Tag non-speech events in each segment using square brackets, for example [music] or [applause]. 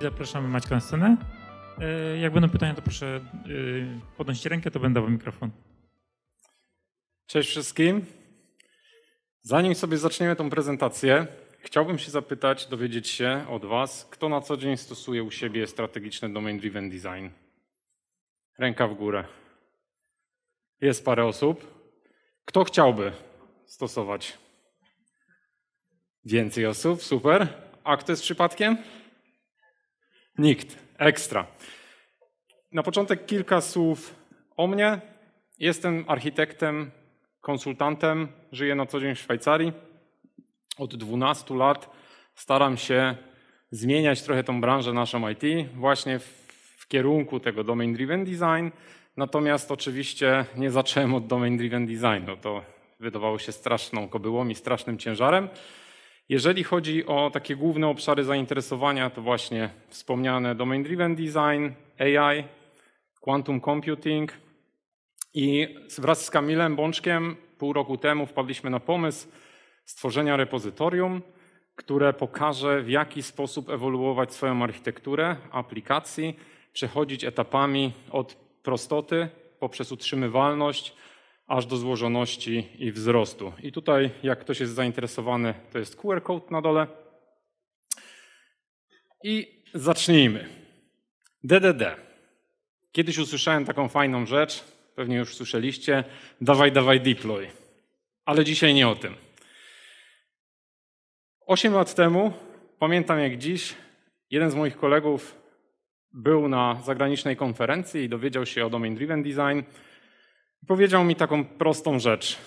Zapraszamy Maćka na scenę. E, jak będą pytania, to proszę e, podnieść rękę, to będę dawał mikrofon. Cześć wszystkim. Zanim sobie zaczniemy tą prezentację, chciałbym się zapytać, dowiedzieć się od Was, kto na co dzień stosuje u siebie strategiczny domain driven design. Ręka w górę. Jest parę osób. Kto chciałby stosować? Więcej osób, super. A kto jest przypadkiem? Nikt. Ekstra. Na początek kilka słów o mnie. Jestem architektem, konsultantem, żyję na co dzień w Szwajcarii. Od 12 lat staram się zmieniać trochę tą branżę naszą IT, właśnie w kierunku tego domain driven design. Natomiast oczywiście nie zacząłem od domain driven no To wydawało się straszną kobyłą i strasznym ciężarem. Jeżeli chodzi o takie główne obszary zainteresowania, to właśnie wspomniane Domain Driven Design, AI, Quantum Computing i wraz z Kamilem Bączkiem pół roku temu wpadliśmy na pomysł stworzenia repozytorium, które pokaże w jaki sposób ewoluować swoją architekturę aplikacji, przechodzić etapami od prostoty poprzez utrzymywalność, aż do złożoności i wzrostu. I tutaj, jak ktoś jest zainteresowany, to jest QR code na dole. I zacznijmy. DDD. Kiedyś usłyszałem taką fajną rzecz, pewnie już słyszeliście, dawaj, dawaj, deploy. Ale dzisiaj nie o tym. Osiem lat temu, pamiętam jak dziś, jeden z moich kolegów był na zagranicznej konferencji i dowiedział się o Domain Driven Design – powiedział mi taką prostą rzecz.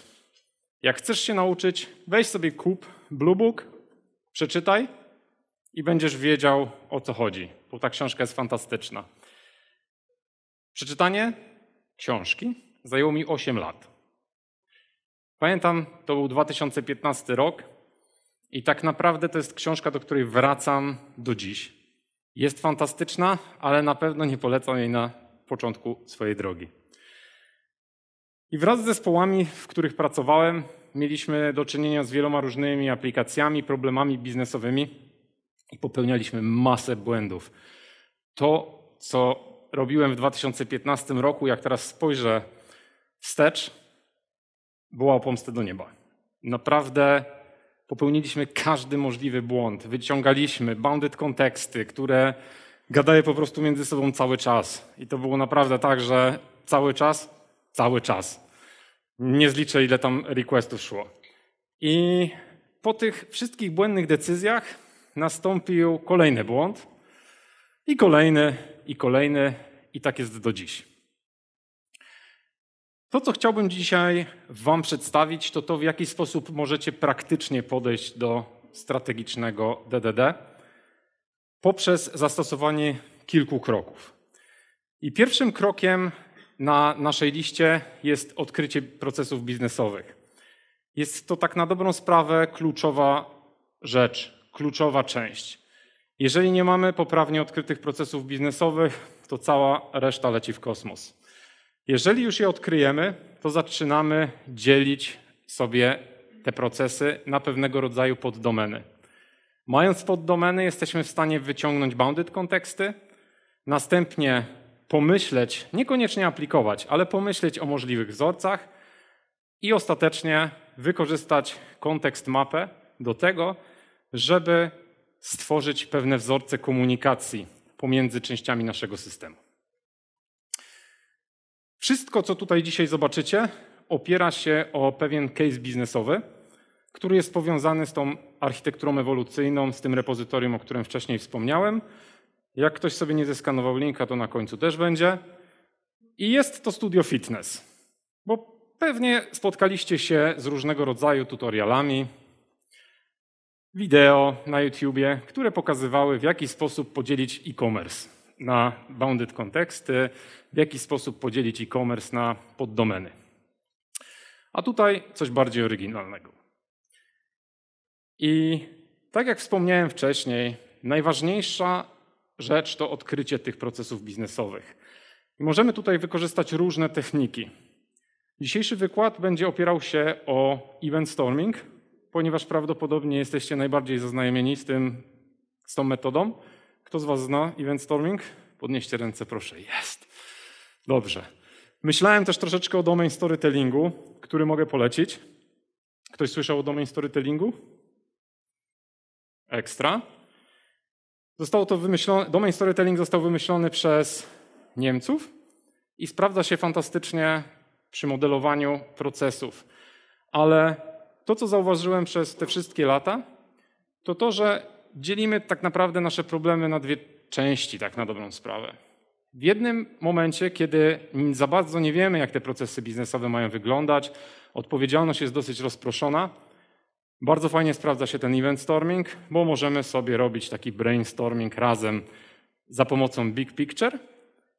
Jak chcesz się nauczyć, weź sobie kup Blue Book, przeczytaj i będziesz wiedział o co chodzi, bo ta książka jest fantastyczna. Przeczytanie książki zajęło mi 8 lat. Pamiętam, to był 2015 rok i tak naprawdę to jest książka, do której wracam do dziś. Jest fantastyczna, ale na pewno nie polecam jej na początku swojej drogi. I wraz z zespołami, w których pracowałem, mieliśmy do czynienia z wieloma różnymi aplikacjami, problemami biznesowymi i popełnialiśmy masę błędów. To, co robiłem w 2015 roku, jak teraz spojrzę wstecz, była o pomstę do nieba. Naprawdę popełniliśmy każdy możliwy błąd. Wyciągaliśmy bounded konteksty, które gadają po prostu między sobą cały czas. I to było naprawdę tak, że cały czas Cały czas. Nie zliczę, ile tam requestów szło. I po tych wszystkich błędnych decyzjach nastąpił kolejny błąd, i kolejny, i kolejny, i tak jest do dziś. To, co chciałbym dzisiaj Wam przedstawić, to to, w jaki sposób możecie praktycznie podejść do strategicznego DDD poprzez zastosowanie kilku kroków. I pierwszym krokiem na naszej liście jest odkrycie procesów biznesowych. Jest to tak na dobrą sprawę kluczowa rzecz, kluczowa część. Jeżeli nie mamy poprawnie odkrytych procesów biznesowych, to cała reszta leci w kosmos. Jeżeli już je odkryjemy, to zaczynamy dzielić sobie te procesy na pewnego rodzaju poddomeny. Mając poddomeny, jesteśmy w stanie wyciągnąć bounded konteksty, następnie pomyśleć, niekoniecznie aplikować, ale pomyśleć o możliwych wzorcach i ostatecznie wykorzystać kontekst mapę do tego, żeby stworzyć pewne wzorce komunikacji pomiędzy częściami naszego systemu. Wszystko, co tutaj dzisiaj zobaczycie, opiera się o pewien case biznesowy, który jest powiązany z tą architekturą ewolucyjną, z tym repozytorium, o którym wcześniej wspomniałem, jak ktoś sobie nie zeskanował linka, to na końcu też będzie. I jest to studio fitness, bo pewnie spotkaliście się z różnego rodzaju tutorialami, wideo na YouTubie, które pokazywały, w jaki sposób podzielić e-commerce na bounded konteksty, w jaki sposób podzielić e-commerce na poddomeny. A tutaj coś bardziej oryginalnego. I tak jak wspomniałem wcześniej, najważniejsza rzecz to odkrycie tych procesów biznesowych. I możemy tutaj wykorzystać różne techniki. Dzisiejszy wykład będzie opierał się o event storming, ponieważ prawdopodobnie jesteście najbardziej zaznajomieni z, tym, z tą metodą. Kto z Was zna event storming? Podnieście ręce, proszę. Jest. Dobrze. Myślałem też troszeczkę o domain storytellingu, który mogę polecić. Ktoś słyszał o domain storytellingu? Ekstra. Zostało to wymyślone, domain storytelling został wymyślony przez Niemców i sprawdza się fantastycznie przy modelowaniu procesów. Ale to, co zauważyłem przez te wszystkie lata, to to, że dzielimy tak naprawdę nasze problemy na dwie części, tak na dobrą sprawę. W jednym momencie, kiedy za bardzo nie wiemy, jak te procesy biznesowe mają wyglądać, odpowiedzialność jest dosyć rozproszona, bardzo fajnie sprawdza się ten event storming, bo możemy sobie robić taki brainstorming razem za pomocą big picture.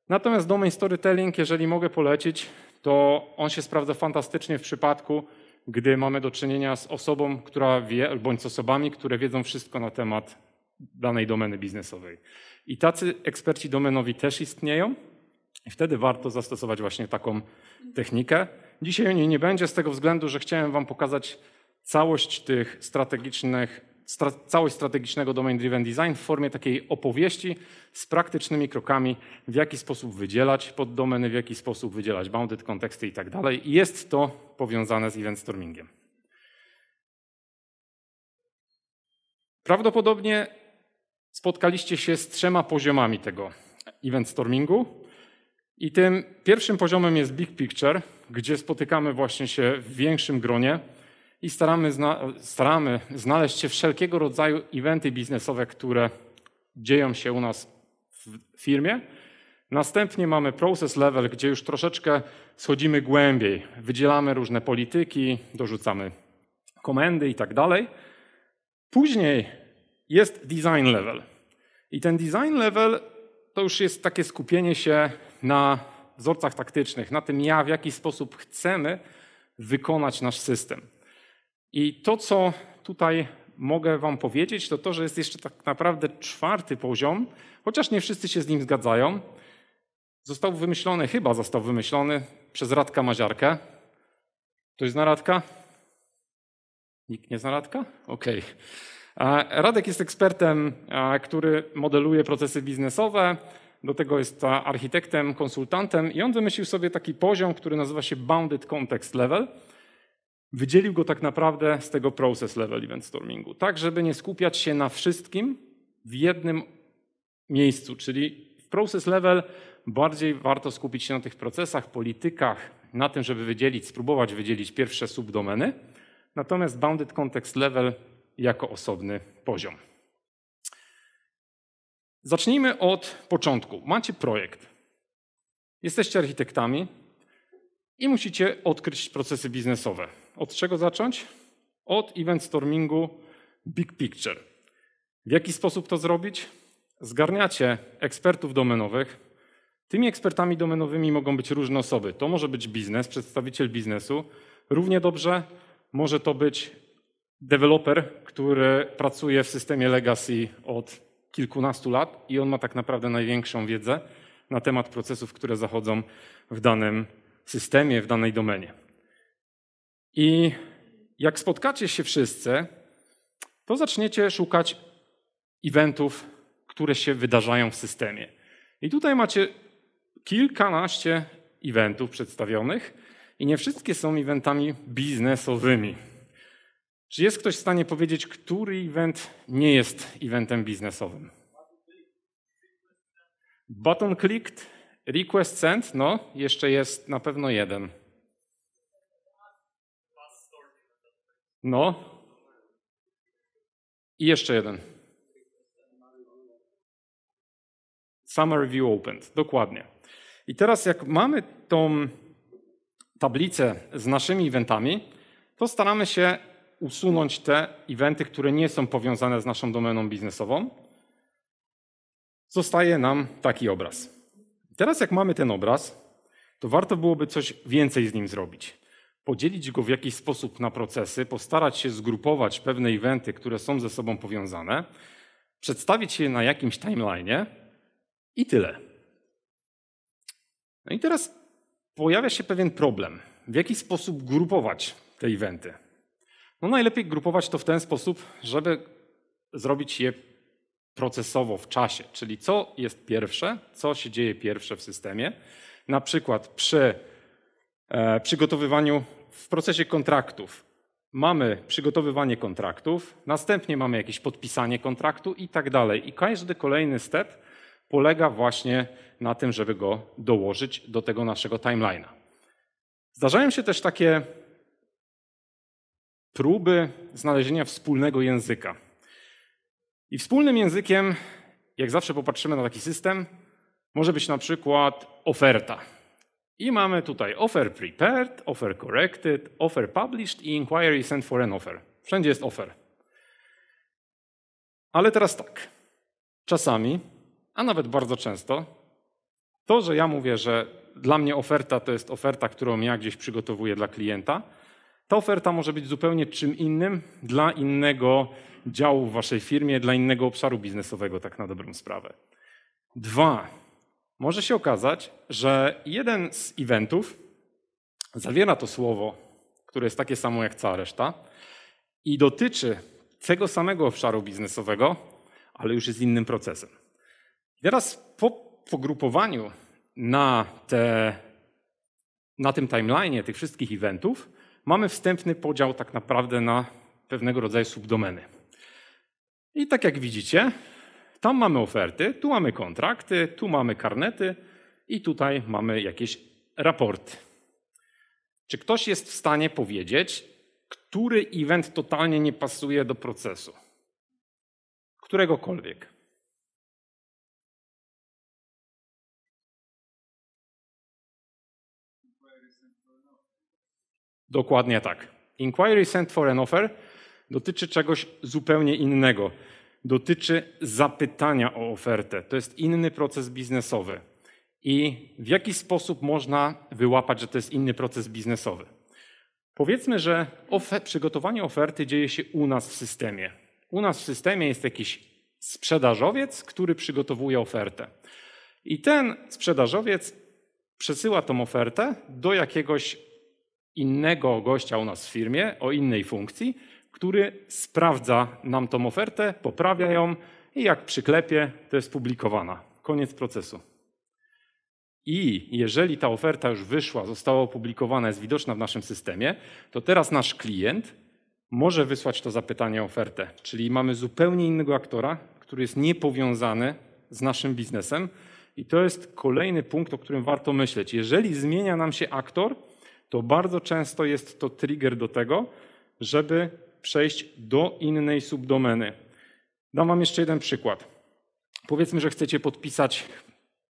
Natomiast domain storytelling, jeżeli mogę polecić, to on się sprawdza fantastycznie w przypadku, gdy mamy do czynienia z osobą, która wie, bądź z osobami, które wiedzą wszystko na temat danej domeny biznesowej. I tacy eksperci domenowi też istnieją. I wtedy warto zastosować właśnie taką technikę. Dzisiaj o niej nie będzie z tego względu, że chciałem Wam pokazać całość tych strategicznych, stra, całość strategicznego domain driven design w formie takiej opowieści z praktycznymi krokami, w jaki sposób wydzielać poddomeny, w jaki sposób wydzielać bounded, konteksty i tak dalej. I jest to powiązane z event stormingiem. Prawdopodobnie spotkaliście się z trzema poziomami tego event stormingu. I tym pierwszym poziomem jest big picture, gdzie spotykamy właśnie się w większym gronie i staramy, zna, staramy znaleźć się wszelkiego rodzaju eventy biznesowe, które dzieją się u nas w firmie. Następnie mamy process level, gdzie już troszeczkę schodzimy głębiej. Wydzielamy różne polityki, dorzucamy komendy i tak dalej. Później jest design level. I ten design level to już jest takie skupienie się na wzorcach taktycznych, na tym ja, w jaki sposób chcemy wykonać nasz system. I to, co tutaj mogę Wam powiedzieć, to to, że jest jeszcze tak naprawdę czwarty poziom, chociaż nie wszyscy się z nim zgadzają. Został wymyślony, chyba został wymyślony przez Radka Maziarkę. Ktoś zna Radka? Nikt nie zna Radka? Okej. Okay. Radek jest ekspertem, który modeluje procesy biznesowe. Do tego jest architektem, konsultantem i on wymyślił sobie taki poziom, który nazywa się Bounded Context Level – wydzielił go tak naprawdę z tego process level event stormingu, tak żeby nie skupiać się na wszystkim w jednym miejscu, czyli w process level bardziej warto skupić się na tych procesach, politykach, na tym, żeby wydzielić, spróbować wydzielić pierwsze subdomeny, natomiast bounded context level jako osobny poziom. Zacznijmy od początku. Macie projekt. Jesteście architektami i musicie odkryć procesy biznesowe. Od czego zacząć? Od event stormingu Big Picture. W jaki sposób to zrobić? Zgarniacie ekspertów domenowych. Tymi ekspertami domenowymi mogą być różne osoby. To może być biznes, przedstawiciel biznesu. Równie dobrze może to być deweloper, który pracuje w systemie legacy od kilkunastu lat i on ma tak naprawdę największą wiedzę na temat procesów, które zachodzą w danym systemie, w danej domenie. I jak spotkacie się wszyscy, to zaczniecie szukać eventów, które się wydarzają w systemie. I tutaj macie kilkanaście eventów przedstawionych, i nie wszystkie są eventami biznesowymi. Czy jest ktoś w stanie powiedzieć, który event nie jest eventem biznesowym? Button clicked, request sent, no jeszcze jest na pewno jeden. No. I jeszcze jeden. Summer View Opened, dokładnie. I teraz jak mamy tą tablicę z naszymi eventami, to staramy się usunąć te eventy, które nie są powiązane z naszą domeną biznesową. Zostaje nam taki obraz. Teraz jak mamy ten obraz, to warto byłoby coś więcej z nim zrobić podzielić go w jakiś sposób na procesy, postarać się zgrupować pewne eventy, które są ze sobą powiązane, przedstawić je na jakimś timeline i tyle. No i teraz pojawia się pewien problem. W jaki sposób grupować te eventy? No najlepiej grupować to w ten sposób, żeby zrobić je procesowo w czasie, czyli co jest pierwsze, co się dzieje pierwsze w systemie. Na przykład przy E, przygotowywaniu, w procesie kontraktów. Mamy przygotowywanie kontraktów, następnie mamy jakieś podpisanie kontraktu i tak dalej. I każdy kolejny step polega właśnie na tym, żeby go dołożyć do tego naszego timeline'a. Zdarzają się też takie próby znalezienia wspólnego języka. I wspólnym językiem, jak zawsze popatrzymy na taki system, może być na przykład oferta. I mamy tutaj offer prepared, offer corrected, offer published i inquiry sent for an offer. Wszędzie jest offer. Ale teraz tak. Czasami, a nawet bardzo często, to, że ja mówię, że dla mnie oferta to jest oferta, którą ja gdzieś przygotowuję dla klienta, ta oferta może być zupełnie czym innym dla innego działu w waszej firmie, dla innego obszaru biznesowego, tak na dobrą sprawę. Dwa, może się okazać, że jeden z eventów zawiera to słowo, które jest takie samo jak cała reszta i dotyczy tego samego obszaru biznesowego, ale już jest innym procesem. I teraz po pogrupowaniu na, te, na tym timeline tych wszystkich eventów mamy wstępny podział tak naprawdę na pewnego rodzaju subdomeny. I tak jak widzicie, tam mamy oferty, tu mamy kontrakty, tu mamy karnety i tutaj mamy jakieś raporty. Czy ktoś jest w stanie powiedzieć, który event totalnie nie pasuje do procesu? Któregokolwiek. Dokładnie tak. Inquiry sent for an offer dotyczy czegoś zupełnie innego dotyczy zapytania o ofertę. To jest inny proces biznesowy. I w jaki sposób można wyłapać, że to jest inny proces biznesowy? Powiedzmy, że ofer przygotowanie oferty dzieje się u nas w systemie. U nas w systemie jest jakiś sprzedażowiec, który przygotowuje ofertę. I ten sprzedażowiec przesyła tą ofertę do jakiegoś innego gościa u nas w firmie o innej funkcji, który sprawdza nam tą ofertę, poprawia ją i jak przyklepie, to jest publikowana. Koniec procesu. I jeżeli ta oferta już wyszła, została opublikowana, jest widoczna w naszym systemie, to teraz nasz klient może wysłać to zapytanie o ofertę. Czyli mamy zupełnie innego aktora, który jest niepowiązany z naszym biznesem. I to jest kolejny punkt, o którym warto myśleć. Jeżeli zmienia nam się aktor, to bardzo często jest to trigger do tego, żeby przejść do innej subdomeny. Dam Wam jeszcze jeden przykład. Powiedzmy, że chcecie podpisać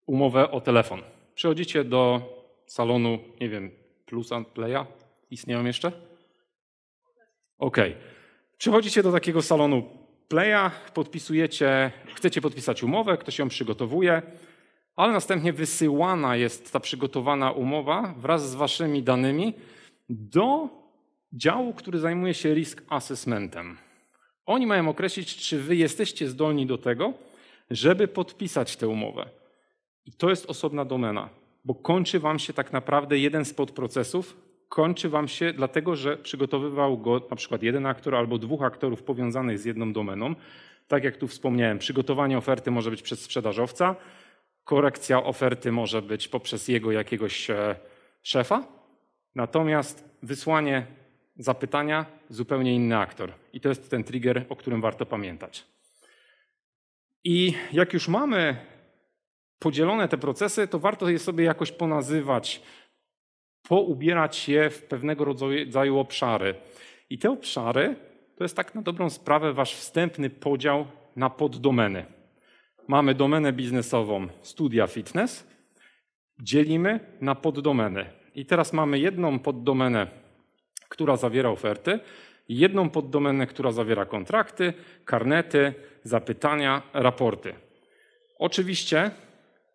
umowę o telefon. Przechodzicie do salonu, nie wiem, Plus and Playa? Istnieją jeszcze? OK. Przechodzicie do takiego salonu Playa, podpisujecie, chcecie podpisać umowę, ktoś ją przygotowuje, ale następnie wysyłana jest ta przygotowana umowa wraz z waszymi danymi do działu, który zajmuje się risk assessmentem. Oni mają określić, czy wy jesteście zdolni do tego, żeby podpisać tę umowę. I to jest osobna domena, bo kończy wam się tak naprawdę jeden z podprocesów, kończy wam się dlatego, że przygotowywał go na przykład jeden aktor albo dwóch aktorów powiązanych z jedną domeną. Tak jak tu wspomniałem, przygotowanie oferty może być przez sprzedażowca, korekcja oferty może być poprzez jego jakiegoś e, szefa, natomiast wysłanie zapytania zupełnie inny aktor. I to jest ten trigger, o którym warto pamiętać. I jak już mamy podzielone te procesy, to warto je sobie jakoś ponazywać, poubierać je w pewnego rodzaju obszary. I te obszary to jest tak na dobrą sprawę wasz wstępny podział na poddomeny. Mamy domenę biznesową studia fitness, dzielimy na poddomeny. I teraz mamy jedną poddomenę która zawiera oferty, jedną poddomenę, która zawiera kontrakty, karnety, zapytania, raporty. Oczywiście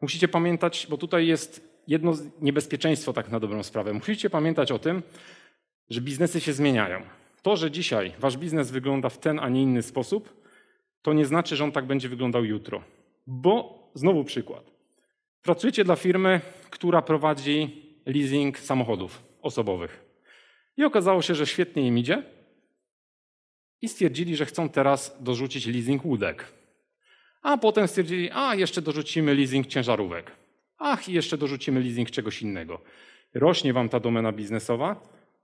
musicie pamiętać, bo tutaj jest jedno niebezpieczeństwo tak na dobrą sprawę. Musicie pamiętać o tym, że biznesy się zmieniają. To, że dzisiaj wasz biznes wygląda w ten, a nie inny sposób, to nie znaczy, że on tak będzie wyglądał jutro. Bo, znowu przykład. Pracujecie dla firmy, która prowadzi leasing samochodów osobowych. I okazało się, że świetnie im idzie i stwierdzili, że chcą teraz dorzucić leasing łódek. A potem stwierdzili, a jeszcze dorzucimy leasing ciężarówek. Ach, i jeszcze dorzucimy leasing czegoś innego. Rośnie wam ta domena biznesowa,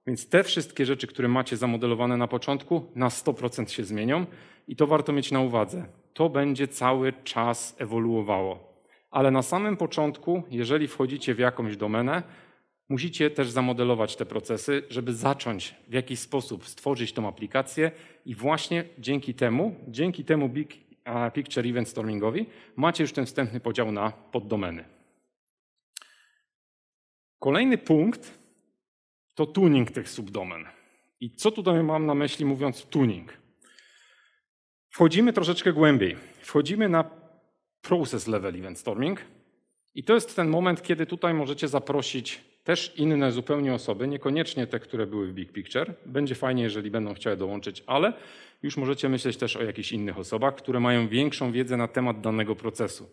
więc te wszystkie rzeczy, które macie zamodelowane na początku, na 100% się zmienią i to warto mieć na uwadze. To będzie cały czas ewoluowało. Ale na samym początku, jeżeli wchodzicie w jakąś domenę, Musicie też zamodelować te procesy, żeby zacząć w jakiś sposób stworzyć tą aplikację i właśnie dzięki temu, dzięki temu Big Picture Event Stormingowi macie już ten wstępny podział na poddomeny. Kolejny punkt to tuning tych subdomen. I co tutaj mam na myśli mówiąc tuning? Wchodzimy troszeczkę głębiej. Wchodzimy na process level event storming i to jest ten moment, kiedy tutaj możecie zaprosić też inne zupełnie osoby, niekoniecznie te, które były w Big Picture. Będzie fajnie, jeżeli będą chciały dołączyć, ale już możecie myśleć też o jakichś innych osobach, które mają większą wiedzę na temat danego procesu.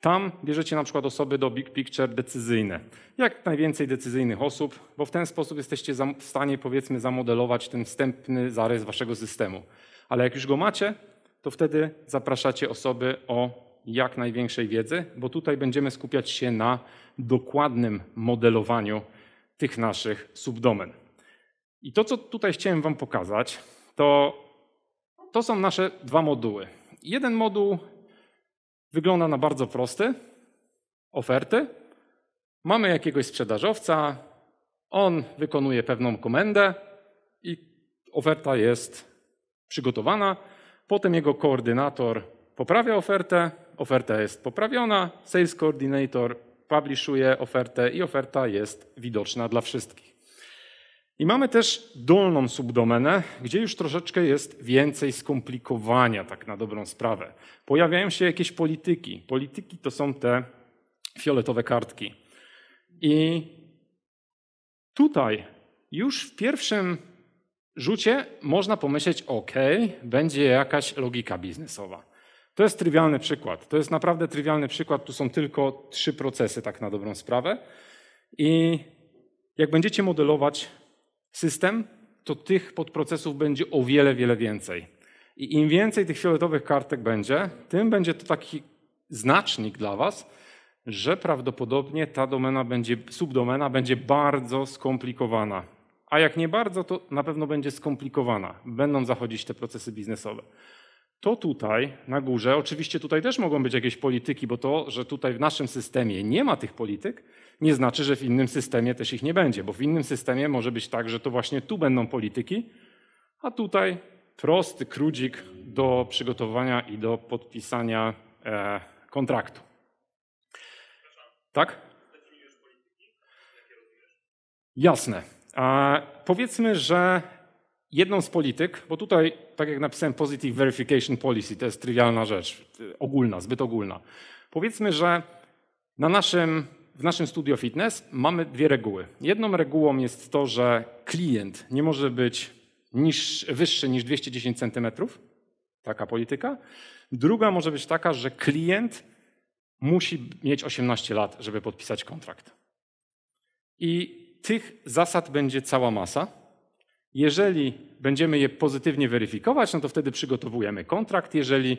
Tam bierzecie na przykład osoby do big picture decyzyjne. Jak najwięcej decyzyjnych osób, bo w ten sposób jesteście w stanie powiedzmy zamodelować ten wstępny zarys waszego systemu. Ale jak już go macie, to wtedy zapraszacie osoby o jak największej wiedzy, bo tutaj będziemy skupiać się na dokładnym modelowaniu tych naszych subdomen. I to, co tutaj chciałem Wam pokazać, to, to są nasze dwa moduły. Jeden moduł wygląda na bardzo prosty, oferty. Mamy jakiegoś sprzedażowca, on wykonuje pewną komendę i oferta jest przygotowana. Potem jego koordynator poprawia ofertę, oferta jest poprawiona, sales coordinator publishuje ofertę i oferta jest widoczna dla wszystkich. I mamy też dolną subdomenę, gdzie już troszeczkę jest więcej skomplikowania, tak na dobrą sprawę. Pojawiają się jakieś polityki. Polityki to są te fioletowe kartki. I tutaj już w pierwszym rzucie można pomyśleć, ok, będzie jakaś logika biznesowa. To jest trywialny przykład. To jest naprawdę trywialny przykład. Tu są tylko trzy procesy, tak na dobrą sprawę. I jak będziecie modelować system, to tych podprocesów będzie o wiele, wiele więcej. I im więcej tych fioletowych kartek będzie, tym będzie to taki znacznik dla Was, że prawdopodobnie ta domena będzie, subdomena będzie bardzo skomplikowana. A jak nie bardzo, to na pewno będzie skomplikowana. Będą zachodzić te procesy biznesowe to tutaj na górze, oczywiście tutaj też mogą być jakieś polityki, bo to, że tutaj w naszym systemie nie ma tych polityk, nie znaczy, że w innym systemie też ich nie będzie, bo w innym systemie może być tak, że to właśnie tu będą polityki, a tutaj prosty krudzik do przygotowania i do podpisania e, kontraktu. Tak? Jasne. A powiedzmy, że jedną z polityk, bo tutaj, tak jak napisałem, positive verification policy, to jest trywialna rzecz, ogólna, zbyt ogólna. Powiedzmy, że na naszym, w naszym studio fitness mamy dwie reguły. Jedną regułą jest to, że klient nie może być niż, wyższy niż 210 cm, taka polityka. Druga może być taka, że klient musi mieć 18 lat, żeby podpisać kontrakt. I tych zasad będzie cała masa. Jeżeli będziemy je pozytywnie weryfikować, no to wtedy przygotowujemy kontrakt. Jeżeli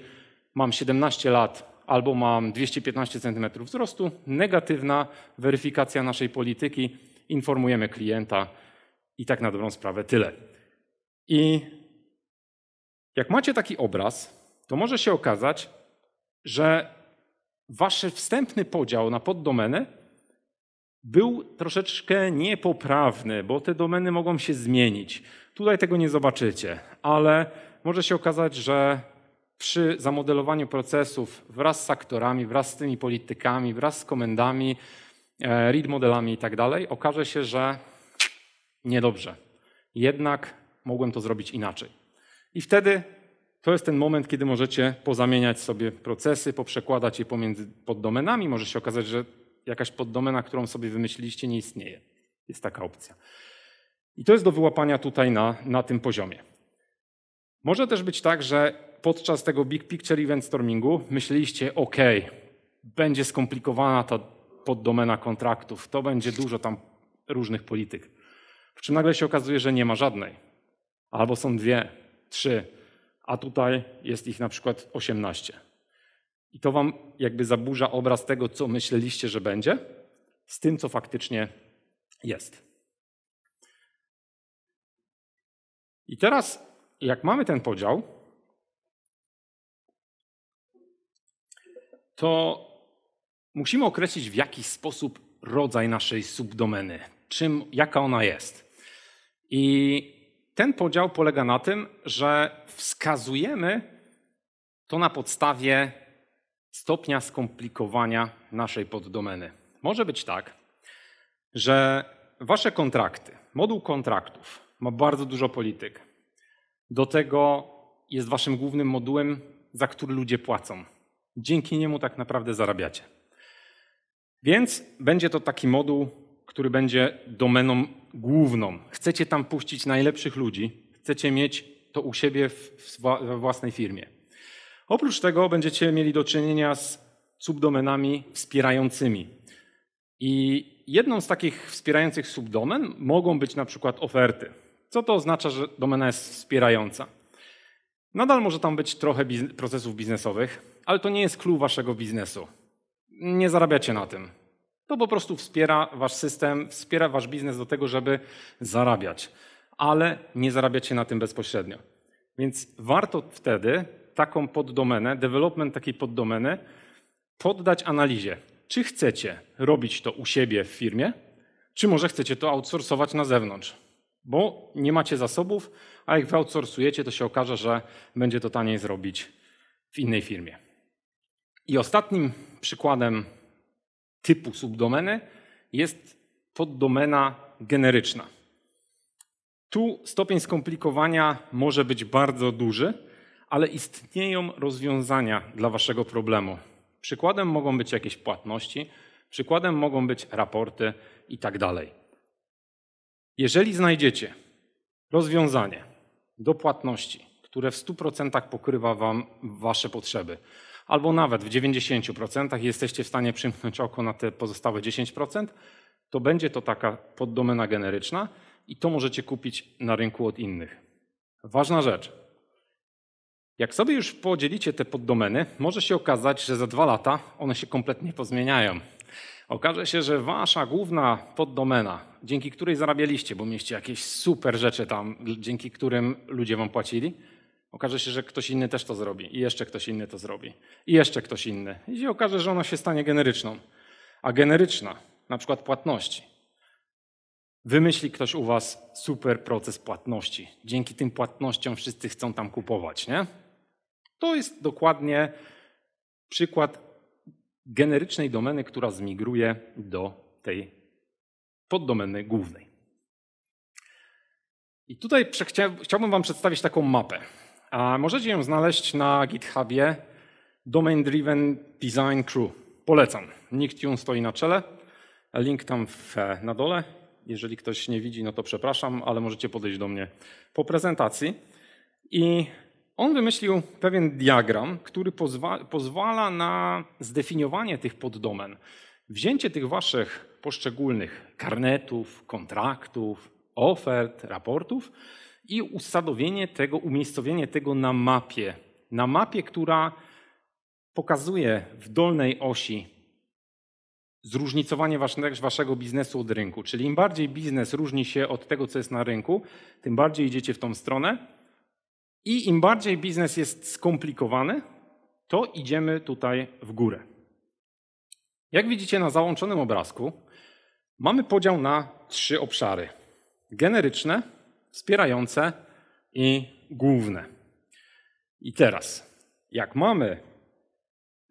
mam 17 lat albo mam 215 cm wzrostu, negatywna weryfikacja naszej polityki, informujemy klienta i tak na dobrą sprawę tyle. I jak macie taki obraz, to może się okazać, że wasz wstępny podział na poddomenę był troszeczkę niepoprawny, bo te domeny mogą się zmienić. Tutaj tego nie zobaczycie, ale może się okazać, że przy zamodelowaniu procesów wraz z aktorami, wraz z tymi politykami, wraz z komendami, e, read modelami i tak dalej, okaże się, że niedobrze. Jednak mogłem to zrobić inaczej. I wtedy to jest ten moment, kiedy możecie pozamieniać sobie procesy, poprzekładać je pomiędzy poddomenami. Może się okazać, że jakaś poddomena, którą sobie wymyśliliście, nie istnieje. Jest taka opcja. I to jest do wyłapania tutaj na, na tym poziomie. Może też być tak, że podczas tego Big Picture Event Stormingu myśleliście, OK, będzie skomplikowana ta poddomena kontraktów, to będzie dużo tam różnych polityk. W czym nagle się okazuje, że nie ma żadnej. Albo są dwie, trzy, a tutaj jest ich na przykład osiemnaście. I to wam jakby zaburza obraz tego, co myśleliście, że będzie, z tym, co faktycznie jest. I teraz, jak mamy ten podział, to musimy określić w jaki sposób rodzaj naszej subdomeny, czym, jaka ona jest. I ten podział polega na tym, że wskazujemy to na podstawie stopnia skomplikowania naszej poddomeny. Może być tak, że wasze kontrakty, moduł kontraktów ma bardzo dużo polityk. Do tego jest waszym głównym modułem, za który ludzie płacą. Dzięki niemu tak naprawdę zarabiacie. Więc będzie to taki moduł, który będzie domeną główną. Chcecie tam puścić najlepszych ludzi, chcecie mieć to u siebie w, w, we własnej firmie. Oprócz tego będziecie mieli do czynienia z subdomenami wspierającymi. I jedną z takich wspierających subdomen mogą być na przykład oferty. Co to oznacza, że domena jest wspierająca? Nadal może tam być trochę procesów biznesowych, ale to nie jest clue waszego biznesu. Nie zarabiacie na tym. To po prostu wspiera wasz system, wspiera wasz biznes do tego, żeby zarabiać, ale nie zarabiacie na tym bezpośrednio. Więc warto wtedy taką poddomenę, development takiej poddomeny poddać analizie. Czy chcecie robić to u siebie w firmie, czy może chcecie to outsourcować na zewnątrz? Bo nie macie zasobów, a jak wyoutsourcujecie, to się okaże, że będzie to taniej zrobić w innej firmie. I ostatnim przykładem typu subdomeny jest poddomena generyczna. Tu stopień skomplikowania może być bardzo duży, ale istnieją rozwiązania dla waszego problemu. Przykładem mogą być jakieś płatności, przykładem mogą być raporty i tak dalej. Jeżeli znajdziecie rozwiązanie do płatności, które w 100% pokrywa wam wasze potrzeby, albo nawet w 90% jesteście w stanie przymknąć oko na te pozostałe 10%, to będzie to taka poddomena generyczna i to możecie kupić na rynku od innych. Ważna rzecz. Jak sobie już podzielicie te poddomeny, może się okazać, że za dwa lata one się kompletnie pozmieniają. Okaże się, że wasza główna poddomena, dzięki której zarabialiście, bo mieliście jakieś super rzeczy tam, dzięki którym ludzie wam płacili, okaże się, że ktoś inny też to zrobi i jeszcze ktoś inny to zrobi i jeszcze ktoś inny. I się okaże, że ona się stanie generyczną. A generyczna, na przykład płatności. Wymyśli ktoś u was super proces płatności. Dzięki tym płatnościom wszyscy chcą tam kupować, nie? To jest dokładnie przykład generycznej domeny, która zmigruje do tej poddomeny głównej. I tutaj chciałbym Wam przedstawić taką mapę. A możecie ją znaleźć na GitHubie Domain Driven Design Crew. Polecam. Niktune stoi na czele. Link tam w, na dole. Jeżeli ktoś nie widzi, no to przepraszam, ale możecie podejść do mnie po prezentacji. I on wymyślił pewien diagram, który pozwa pozwala na zdefiniowanie tych poddomen. Wzięcie tych waszych poszczególnych karnetów, kontraktów, ofert, raportów i usadowienie tego, umiejscowienie tego na mapie. Na mapie, która pokazuje w dolnej osi zróżnicowanie waszego biznesu od rynku. Czyli im bardziej biznes różni się od tego, co jest na rynku, tym bardziej idziecie w tą stronę i im bardziej biznes jest skomplikowany, to idziemy tutaj w górę. Jak widzicie na załączonym obrazku, mamy podział na trzy obszary: generyczne, wspierające i główne. I teraz, jak mamy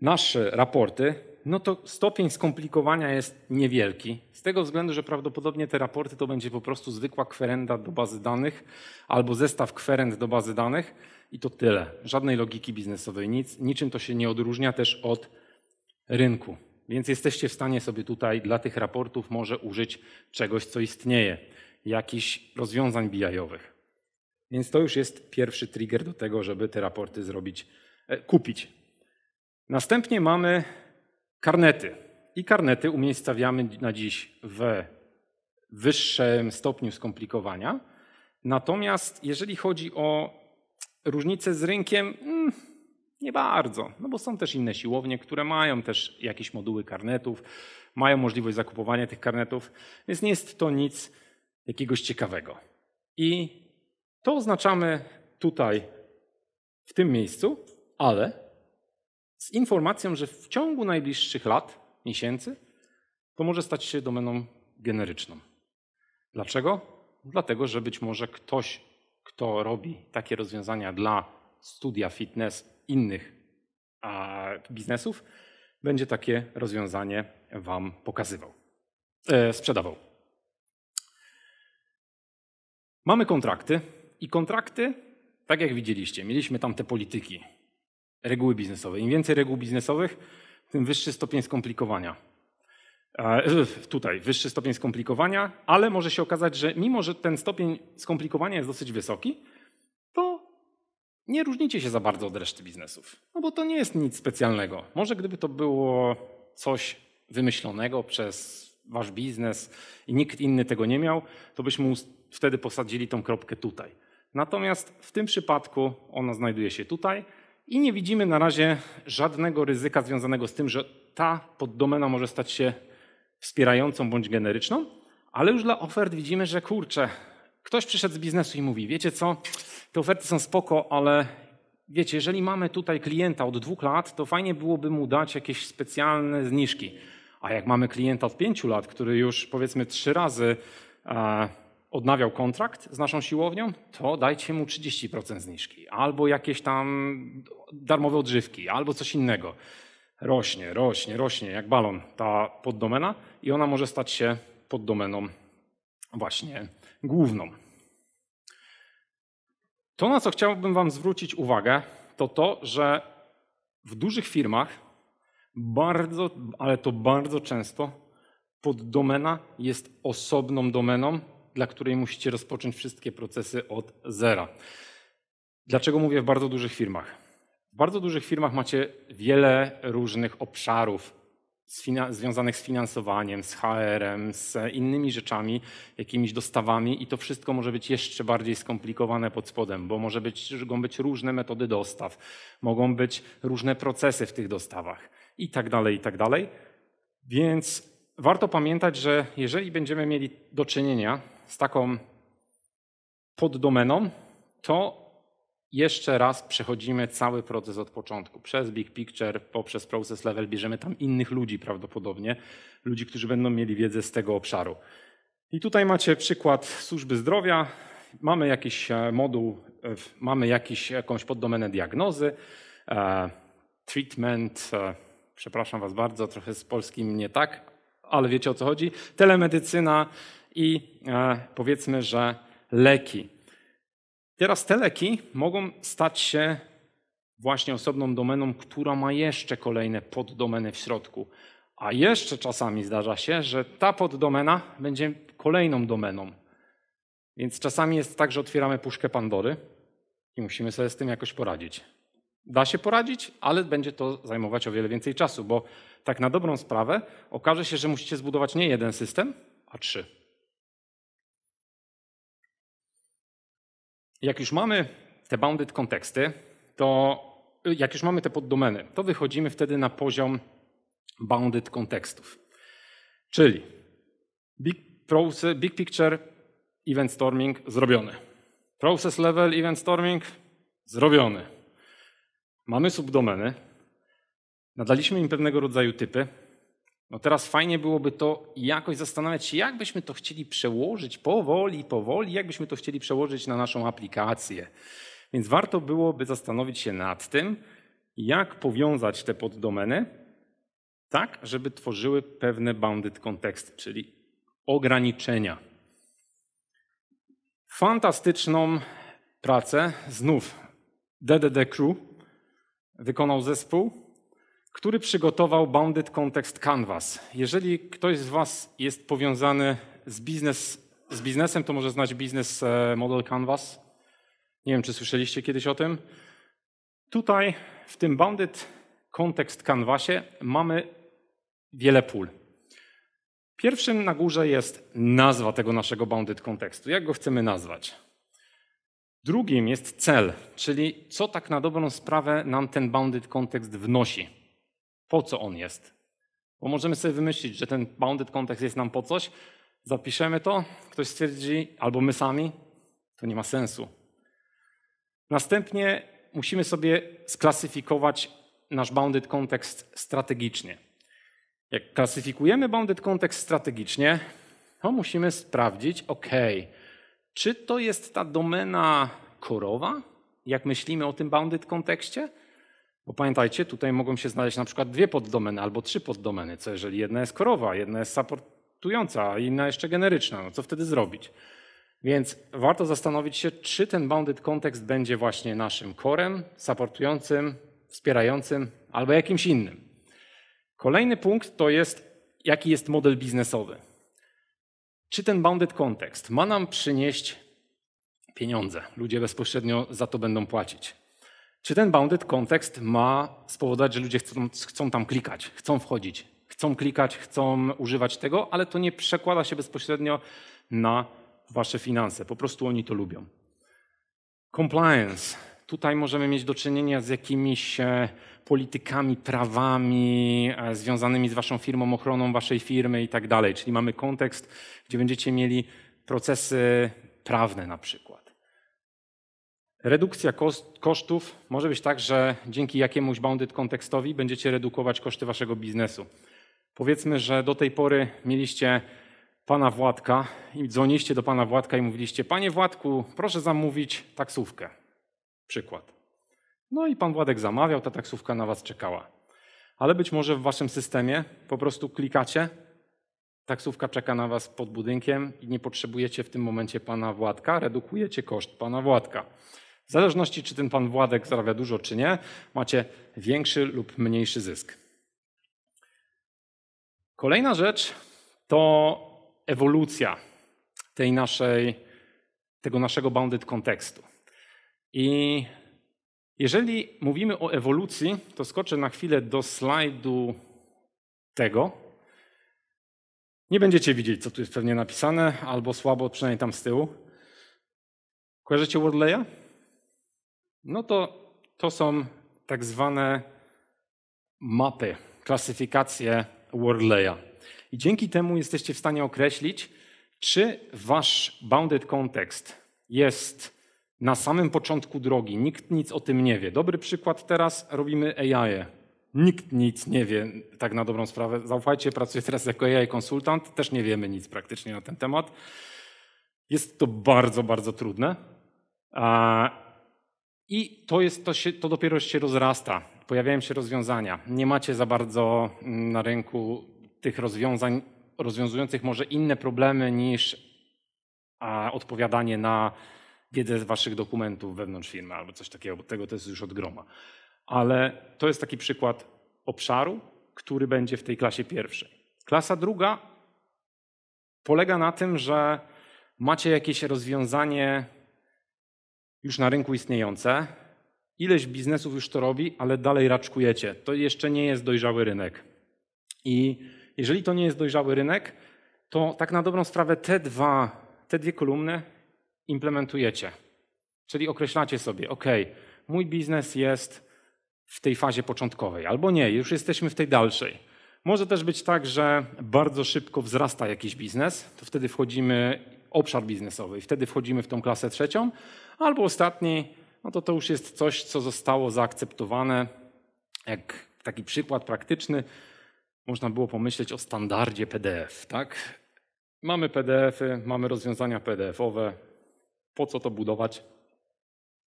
nasze raporty, no to stopień skomplikowania jest niewielki. Z tego względu, że prawdopodobnie te raporty to będzie po prostu zwykła kwerenda do bazy danych albo zestaw kwerend do bazy danych i to tyle. Żadnej logiki biznesowej, nic, niczym to się nie odróżnia też od rynku. Więc jesteście w stanie sobie tutaj dla tych raportów może użyć czegoś, co istnieje, jakichś rozwiązań BI-owych. Więc to już jest pierwszy trigger do tego, żeby te raporty zrobić, e, kupić. Następnie mamy Karnety. I karnety umiejscawiamy na dziś w wyższym stopniu skomplikowania. Natomiast jeżeli chodzi o różnice z rynkiem, mm, nie bardzo, no bo są też inne siłownie, które mają też jakieś moduły karnetów, mają możliwość zakupowania tych karnetów, więc nie jest to nic jakiegoś ciekawego. I to oznaczamy tutaj, w tym miejscu, ale z informacją, że w ciągu najbliższych lat, miesięcy, to może stać się domeną generyczną. Dlaczego? Dlatego, że być może ktoś, kto robi takie rozwiązania dla studia fitness innych a, biznesów, będzie takie rozwiązanie Wam pokazywał, e, sprzedawał. Mamy kontrakty i kontrakty, tak jak widzieliście, mieliśmy tam te polityki, reguły biznesowe. Im więcej reguł biznesowych, tym wyższy stopień skomplikowania. E, tutaj wyższy stopień skomplikowania, ale może się okazać, że mimo, że ten stopień skomplikowania jest dosyć wysoki, to nie różnicie się za bardzo od reszty biznesów. No bo to nie jest nic specjalnego. Może gdyby to było coś wymyślonego przez wasz biznes i nikt inny tego nie miał, to byśmy wtedy posadzili tą kropkę tutaj. Natomiast w tym przypadku ona znajduje się tutaj i nie widzimy na razie żadnego ryzyka związanego z tym, że ta poddomena może stać się wspierającą bądź generyczną, ale już dla ofert widzimy, że kurczę, ktoś przyszedł z biznesu i mówi, wiecie co, te oferty są spoko, ale wiecie, jeżeli mamy tutaj klienta od dwóch lat, to fajnie byłoby mu dać jakieś specjalne zniżki. A jak mamy klienta od pięciu lat, który już powiedzmy trzy razy e, odnawiał kontrakt z naszą siłownią, to dajcie mu 30% zniżki, albo jakieś tam darmowe odżywki, albo coś innego. Rośnie, rośnie, rośnie, jak balon ta poddomena i ona może stać się poddomeną właśnie główną. To, na co chciałbym Wam zwrócić uwagę, to to, że w dużych firmach bardzo, ale to bardzo często poddomena jest osobną domeną dla której musicie rozpocząć wszystkie procesy od zera. Dlaczego mówię w bardzo dużych firmach? W bardzo dużych firmach macie wiele różnych obszarów związanych z finansowaniem, z HR-em, z innymi rzeczami, jakimiś dostawami, i to wszystko może być jeszcze bardziej skomplikowane pod spodem, bo może być, mogą być różne metody dostaw, mogą być różne procesy w tych dostawach i tak dalej, i tak dalej. Więc warto pamiętać, że jeżeli będziemy mieli do czynienia z taką poddomeną, to jeszcze raz przechodzimy cały proces od początku. Przez Big Picture, poprzez Process Level bierzemy tam innych ludzi prawdopodobnie, ludzi, którzy będą mieli wiedzę z tego obszaru. I tutaj macie przykład służby zdrowia. Mamy jakiś e, moduł, e, mamy jakiś, jakąś poddomenę diagnozy, e, treatment, przepraszam Was bardzo, trochę z polskim nie tak, ale wiecie o co chodzi. Telemedycyna, i e, powiedzmy, że leki. Teraz te leki mogą stać się właśnie osobną domeną, która ma jeszcze kolejne poddomeny w środku. A jeszcze czasami zdarza się, że ta poddomena będzie kolejną domeną. Więc czasami jest tak, że otwieramy puszkę Pandory i musimy sobie z tym jakoś poradzić. Da się poradzić, ale będzie to zajmować o wiele więcej czasu, bo tak na dobrą sprawę okaże się, że musicie zbudować nie jeden system, a trzy. jak już mamy te bounded konteksty, to jak już mamy te poddomeny, to wychodzimy wtedy na poziom bounded kontekstów. Czyli big, process, big picture, event storming zrobiony. Process level, event storming zrobiony. Mamy subdomeny, nadaliśmy im pewnego rodzaju typy, no teraz fajnie byłoby to jakoś zastanawiać się, jak byśmy to chcieli przełożyć powoli, powoli, jak byśmy to chcieli przełożyć na naszą aplikację. Więc warto byłoby zastanowić się nad tym, jak powiązać te poddomeny tak, żeby tworzyły pewne bounded kontekst, czyli ograniczenia. Fantastyczną pracę znów DDD Crew wykonał zespół który przygotował Bounded Context Canvas. Jeżeli ktoś z Was jest powiązany z, biznes, z biznesem, to może znać biznes e, model Canvas. Nie wiem, czy słyszeliście kiedyś o tym. Tutaj w tym Bounded Context Canvasie mamy wiele pól. Pierwszym na górze jest nazwa tego naszego bounded kontekstu. Jak go chcemy nazwać? Drugim jest cel, czyli co tak na dobrą sprawę nam ten bounded kontekst wnosi. Po co on jest? Bo możemy sobie wymyślić, że ten bounded context jest nam po coś, zapiszemy to, ktoś stwierdzi, albo my sami, to nie ma sensu. Następnie musimy sobie sklasyfikować nasz bounded context strategicznie. Jak klasyfikujemy bounded context strategicznie, to musimy sprawdzić, ok, czy to jest ta domena korowa, jak myślimy o tym bounded kontekście, bo pamiętajcie, tutaj mogą się znaleźć na przykład dwie poddomeny albo trzy poddomeny, co jeżeli jedna jest korowa, jedna jest supportująca, a inna jeszcze generyczna, no co wtedy zrobić? Więc warto zastanowić się, czy ten bounded context będzie właśnie naszym korem, supportującym, wspierającym albo jakimś innym. Kolejny punkt to jest, jaki jest model biznesowy. Czy ten bounded context ma nam przynieść pieniądze? Ludzie bezpośrednio za to będą płacić. Czy ten bounded kontekst ma spowodować, że ludzie chcą, chcą tam klikać, chcą wchodzić, chcą klikać, chcą używać tego, ale to nie przekłada się bezpośrednio na wasze finanse. Po prostu oni to lubią. Compliance. Tutaj możemy mieć do czynienia z jakimiś e, politykami, prawami e, związanymi z waszą firmą, ochroną waszej firmy i tak dalej. Czyli mamy kontekst, gdzie będziecie mieli procesy prawne na przykład. Redukcja kosztów może być tak, że dzięki jakiemuś bounded kontekstowi będziecie redukować koszty waszego biznesu. Powiedzmy, że do tej pory mieliście pana Władka i dzwoniliście do pana Władka i mówiliście: Panie Władku, proszę zamówić taksówkę. Przykład. No i pan Władek zamawiał, ta taksówka na was czekała. Ale być może w waszym systemie po prostu klikacie, taksówka czeka na was pod budynkiem i nie potrzebujecie w tym momencie pana Władka, redukujecie koszt pana Władka. W zależności, czy ten pan Władek zarabia dużo, czy nie, macie większy lub mniejszy zysk. Kolejna rzecz to ewolucja tej naszej, tego naszego bounded kontekstu. I jeżeli mówimy o ewolucji, to skoczę na chwilę do slajdu tego. Nie będziecie widzieć, co tu jest pewnie napisane, albo słabo, przynajmniej tam z tyłu. Kojarzycie Wordleya? no to to są tak zwane mapy, klasyfikacje Worleya. I dzięki temu jesteście w stanie określić, czy wasz bounded context jest na samym początku drogi, nikt nic o tym nie wie. Dobry przykład teraz robimy AI. Nikt nic nie wie, tak na dobrą sprawę. Zaufajcie, pracuję teraz jako AI konsultant, też nie wiemy nic praktycznie na ten temat. Jest to bardzo, bardzo trudne. I to, jest, to, się, to dopiero się rozrasta. Pojawiają się rozwiązania. Nie macie za bardzo mm, na rynku tych rozwiązań rozwiązujących może inne problemy niż odpowiadanie na wiedzę z waszych dokumentów wewnątrz firmy albo coś takiego, bo tego to jest już od groma. Ale to jest taki przykład obszaru, który będzie w tej klasie pierwszej. Klasa druga polega na tym, że macie jakieś rozwiązanie już na rynku istniejące. Ileś biznesów już to robi, ale dalej raczkujecie. To jeszcze nie jest dojrzały rynek. I jeżeli to nie jest dojrzały rynek, to tak na dobrą sprawę te, dwa, te dwie kolumny implementujecie. Czyli określacie sobie, ok, mój biznes jest w tej fazie początkowej, albo nie, już jesteśmy w tej dalszej. Może też być tak, że bardzo szybko wzrasta jakiś biznes, to wtedy wchodzimy obszar biznesowy i wtedy wchodzimy w tą klasę trzecią, Albo ostatni, no to to już jest coś, co zostało zaakceptowane. Jak taki przykład praktyczny, można było pomyśleć o standardzie PDF, tak? Mamy PDFy, mamy rozwiązania PDFowe. Po co to budować?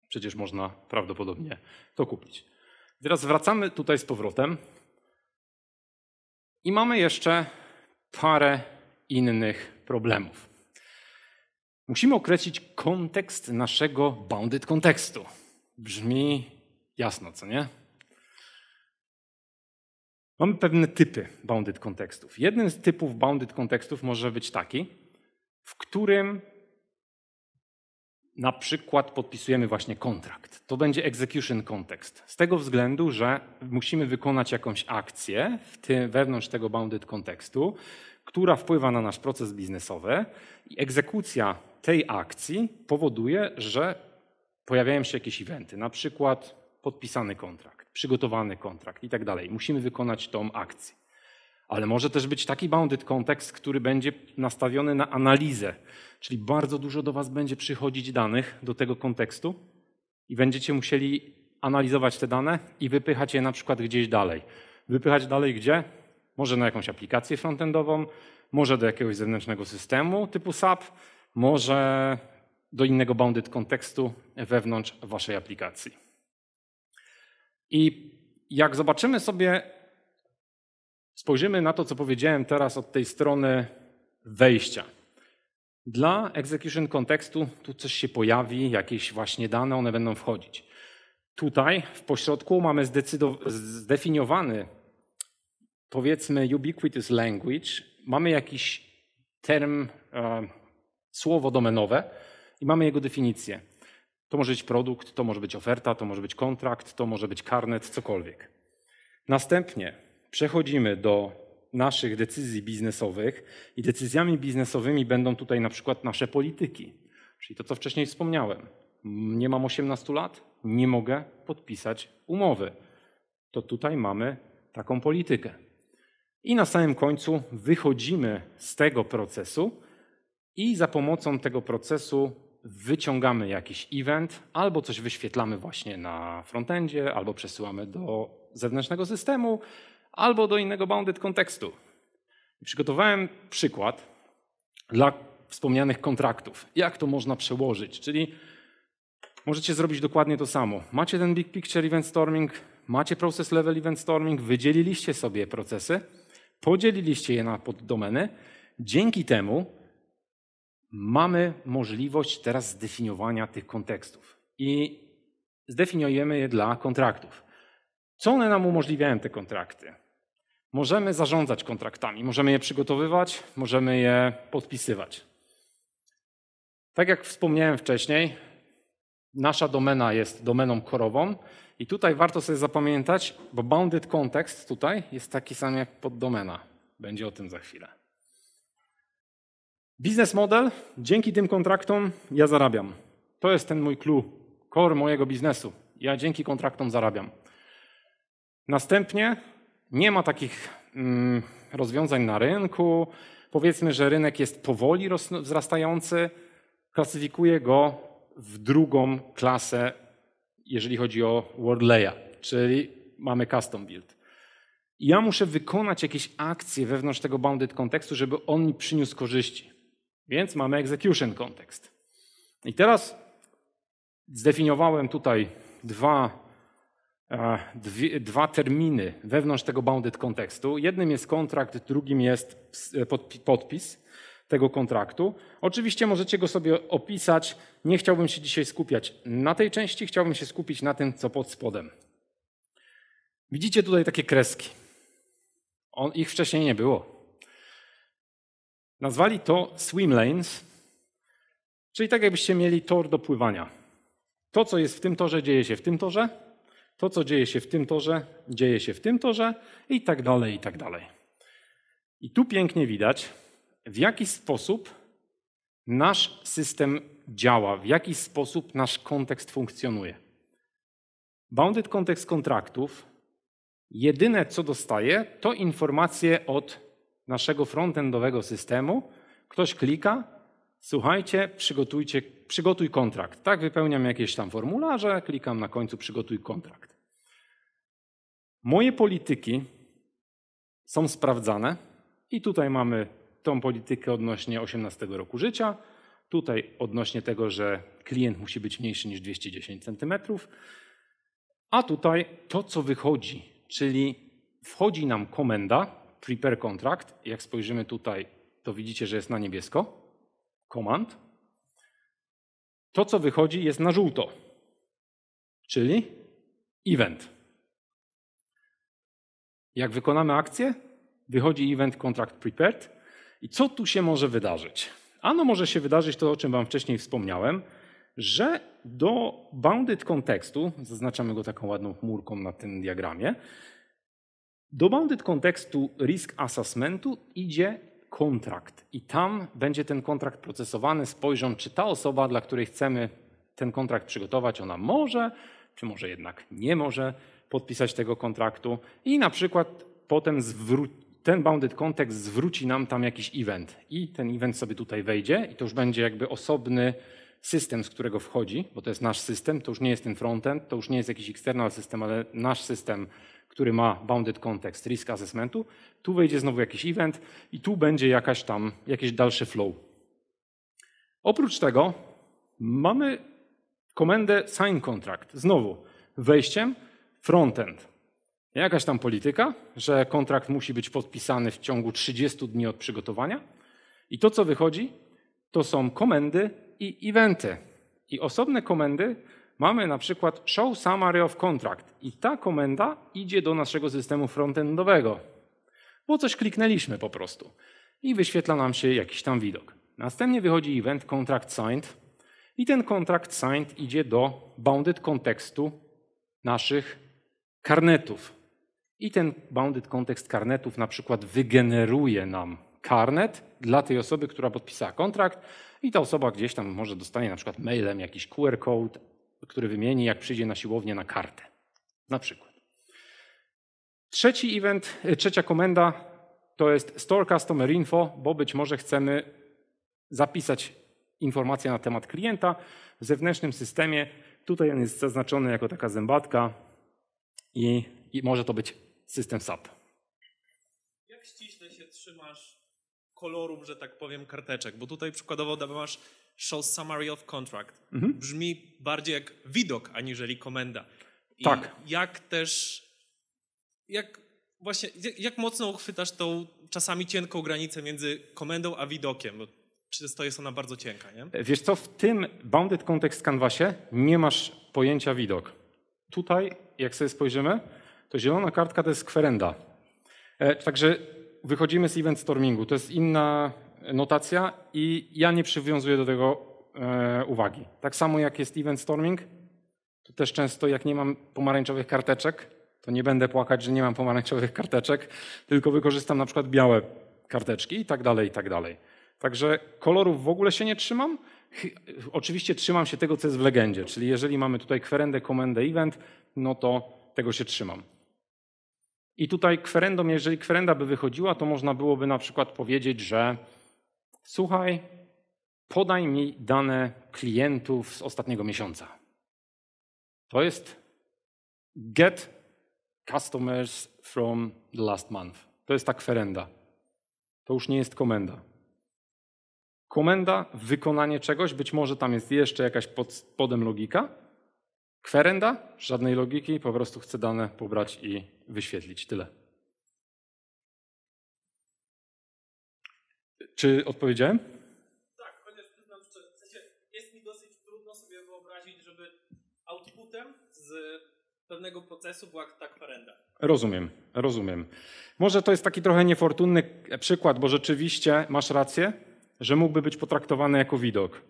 Przecież można prawdopodobnie to kupić. Teraz wracamy tutaj z powrotem. I mamy jeszcze parę innych problemów. Musimy określić kontekst naszego bounded kontekstu. Brzmi jasno, co nie? Mamy pewne typy bounded kontekstów. Jeden z typów bounded kontekstów może być taki, w którym na przykład podpisujemy właśnie kontrakt. To będzie execution kontekst. Z tego względu, że musimy wykonać jakąś akcję w tym, wewnątrz tego bounded kontekstu, która wpływa na nasz proces biznesowy i egzekucja tej akcji powoduje, że pojawiają się jakieś eventy, na przykład podpisany kontrakt, przygotowany kontrakt i tak dalej. Musimy wykonać tą akcję. Ale może też być taki bounded kontekst, który będzie nastawiony na analizę, czyli bardzo dużo do Was będzie przychodzić danych do tego kontekstu i będziecie musieli analizować te dane i wypychać je na przykład gdzieś dalej. Wypychać dalej gdzie? Może na jakąś aplikację frontendową, może do jakiegoś zewnętrznego systemu typu SAP, może do innego bounded kontekstu wewnątrz waszej aplikacji. I jak zobaczymy sobie, spojrzymy na to, co powiedziałem teraz od tej strony wejścia. Dla execution kontekstu tu coś się pojawi, jakieś właśnie dane, one będą wchodzić. Tutaj w pośrodku mamy zdefiniowany, powiedzmy, ubiquitous language. Mamy jakiś term, e, słowo domenowe i mamy jego definicję. To może być produkt, to może być oferta, to może być kontrakt, to może być karnet, cokolwiek. Następnie przechodzimy do naszych decyzji biznesowych i decyzjami biznesowymi będą tutaj na przykład nasze polityki, czyli to, co wcześniej wspomniałem. Nie mam 18 lat, nie mogę podpisać umowy. To tutaj mamy taką politykę. I na samym końcu wychodzimy z tego procesu i za pomocą tego procesu wyciągamy jakiś event, albo coś wyświetlamy właśnie na frontendzie, albo przesyłamy do zewnętrznego systemu, albo do innego bounded kontekstu. Przygotowałem przykład dla wspomnianych kontraktów. Jak to można przełożyć? Czyli możecie zrobić dokładnie to samo. Macie ten big picture event storming, macie process level event storming, wydzieliliście sobie procesy, podzieliliście je na poddomeny. Dzięki temu mamy możliwość teraz zdefiniowania tych kontekstów i zdefiniujemy je dla kontraktów. Co one nam umożliwiają, te kontrakty? Możemy zarządzać kontraktami, możemy je przygotowywać, możemy je podpisywać. Tak jak wspomniałem wcześniej, nasza domena jest domeną korową i tutaj warto sobie zapamiętać, bo bounded context tutaj jest taki sam jak poddomena. Będzie o tym za chwilę. Biznes model, dzięki tym kontraktom ja zarabiam. To jest ten mój clue, core mojego biznesu. Ja dzięki kontraktom zarabiam. Następnie nie ma takich mm, rozwiązań na rynku. Powiedzmy, że rynek jest powoli wzrastający. Klasyfikuję go w drugą klasę, jeżeli chodzi o World Layer, czyli mamy custom build. Ja muszę wykonać jakieś akcje wewnątrz tego bounded kontekstu, żeby on mi przyniósł korzyści. Więc mamy execution context. I teraz zdefiniowałem tutaj dwa, e, dwie, dwa terminy wewnątrz tego bounded kontekstu. Jednym jest kontrakt, drugim jest e, podpis tego kontraktu. Oczywiście możecie go sobie opisać. Nie chciałbym się dzisiaj skupiać na tej części, chciałbym się skupić na tym, co pod spodem. Widzicie tutaj takie kreski. On, ich wcześniej nie było. Nazwali to swim lanes, czyli tak jakbyście mieli tor do pływania. To, co jest w tym torze, dzieje się w tym torze, to, co dzieje się w tym torze, dzieje się w tym torze i tak dalej, i tak dalej. I tu pięknie widać, w jaki sposób nasz system działa, w jaki sposób nasz kontekst funkcjonuje. Bounded kontekst kontraktów jedyne co dostaje to informacje od naszego frontendowego systemu, ktoś klika, słuchajcie, przygotujcie, przygotuj kontrakt. Tak, wypełniam jakieś tam formularze, klikam na końcu przygotuj kontrakt. Moje polityki są sprawdzane i tutaj mamy tą politykę odnośnie 18 roku życia, tutaj odnośnie tego, że klient musi być mniejszy niż 210 cm, a tutaj to, co wychodzi, czyli wchodzi nam komenda, prepare contract. Jak spojrzymy tutaj, to widzicie, że jest na niebiesko. Command. To, co wychodzi, jest na żółto, czyli event. Jak wykonamy akcję, wychodzi event contract prepared. I co tu się może wydarzyć? Ano może się wydarzyć to, o czym Wam wcześniej wspomniałem, że do bounded kontekstu, zaznaczamy go taką ładną chmurką na tym diagramie, do bounded kontekstu risk assessmentu idzie kontrakt i tam będzie ten kontrakt procesowany. Spojrzą, czy ta osoba, dla której chcemy ten kontrakt przygotować, ona może, czy może jednak nie może podpisać tego kontraktu i na przykład potem ten bounded context zwróci nam tam jakiś event i ten event sobie tutaj wejdzie i to już będzie jakby osobny system, z którego wchodzi, bo to jest nasz system, to już nie jest ten frontend, to już nie jest jakiś external system, ale nasz system który ma bounded context risk assessmentu, tu wejdzie znowu jakiś event i tu będzie jakaś tam, jakiś dalszy flow. Oprócz tego mamy komendę sign contract. Znowu wejściem frontend. Jakaś tam polityka, że kontrakt musi być podpisany w ciągu 30 dni od przygotowania. I to, co wychodzi, to są komendy i eventy. I osobne komendy Mamy na przykład show summary of contract i ta komenda idzie do naszego systemu frontendowego, bo coś kliknęliśmy po prostu i wyświetla nam się jakiś tam widok. Następnie wychodzi event contract signed i ten contract signed idzie do bounded kontekstu naszych karnetów. I ten bounded kontekst karnetów na przykład wygeneruje nam karnet dla tej osoby, która podpisała kontrakt i ta osoba gdzieś tam może dostanie na przykład mailem jakiś QR code który wymieni, jak przyjdzie na siłownię na kartę. Na przykład. Trzeci event, e, trzecia komenda to jest Store Customer Info, bo być może chcemy zapisać informacje na temat klienta w zewnętrznym systemie. Tutaj on jest zaznaczony jako taka zębatka i, i może to być system SAP. Jak ściśle się trzymasz koloru, że tak powiem, karteczek, bo tutaj przykładowo masz show summary of contract. Mhm. Brzmi bardziej jak widok, aniżeli komenda. I tak. Jak też, jak właśnie, jak mocno uchwytasz tą czasami cienką granicę między komendą a widokiem? Bo często jest ona bardzo cienka, nie? Wiesz co, w tym bounded context canvasie nie masz pojęcia widok. Tutaj, jak sobie spojrzymy, to zielona kartka to jest kwerenda. E, także wychodzimy z event stormingu. To jest inna notacja i ja nie przywiązuję do tego e, uwagi. Tak samo jak jest event storming, to też często jak nie mam pomarańczowych karteczek, to nie będę płakać, że nie mam pomarańczowych karteczek, tylko wykorzystam na przykład białe karteczki i tak dalej, i tak dalej. Także kolorów w ogóle się nie trzymam. Oczywiście trzymam się tego, co jest w legendzie, czyli jeżeli mamy tutaj kwerendę, komendę, event, no to tego się trzymam. I tutaj kwerendą, jeżeli kwerenda by wychodziła, to można byłoby na przykład powiedzieć, że słuchaj, podaj mi dane klientów z ostatniego miesiąca. To jest get customers from the last month. To jest ta kwerenda. To już nie jest komenda. Komenda, wykonanie czegoś, być może tam jest jeszcze jakaś pod spodem logika, Kwerenda, żadnej logiki, po prostu chcę dane pobrać i wyświetlić. Tyle. Czy odpowiedziałem? Tak, chociaż przyznam szczerze, w sensie jest mi dosyć trudno sobie wyobrazić, żeby outputem z pewnego procesu była ta kwerenda. Rozumiem, rozumiem. Może to jest taki trochę niefortunny przykład, bo rzeczywiście masz rację, że mógłby być potraktowany jako widok.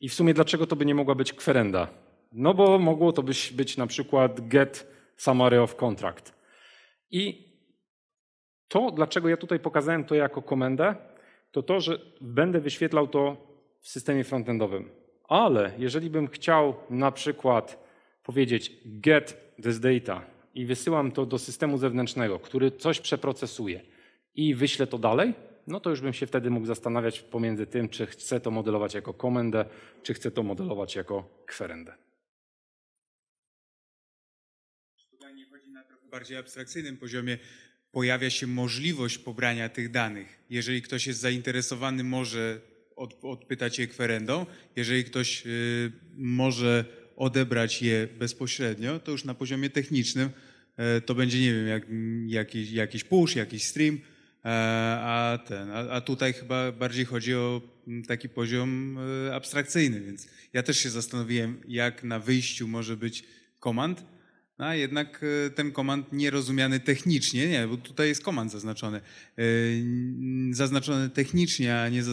I w sumie dlaczego to by nie mogła być kwerenda? No bo mogło to być, być na przykład get summary of contract. I to, dlaczego ja tutaj pokazałem to jako komendę, to to, że będę wyświetlał to w systemie frontendowym. Ale jeżeli bym chciał na przykład powiedzieć get this data i wysyłam to do systemu zewnętrznego, który coś przeprocesuje i wyślę to dalej, no to już bym się wtedy mógł zastanawiać pomiędzy tym, czy chcę to modelować jako komendę, czy chcę to modelować jako kwerendę. bardziej abstrakcyjnym poziomie pojawia się możliwość pobrania tych danych. Jeżeli ktoś jest zainteresowany, może od, odpytać je kwerendą. Jeżeli ktoś y, może odebrać je bezpośrednio, to już na poziomie technicznym y, to będzie, nie wiem, jak, jakiś, jakiś push, jakiś stream, e, a, ten, a, a, tutaj chyba bardziej chodzi o taki poziom e, abstrakcyjny, więc ja też się zastanowiłem, jak na wyjściu może być komand, a jednak e, ten komand nierozumiany technicznie, nie, bo tutaj jest komand zaznaczony, e, zaznaczony technicznie, a nie e,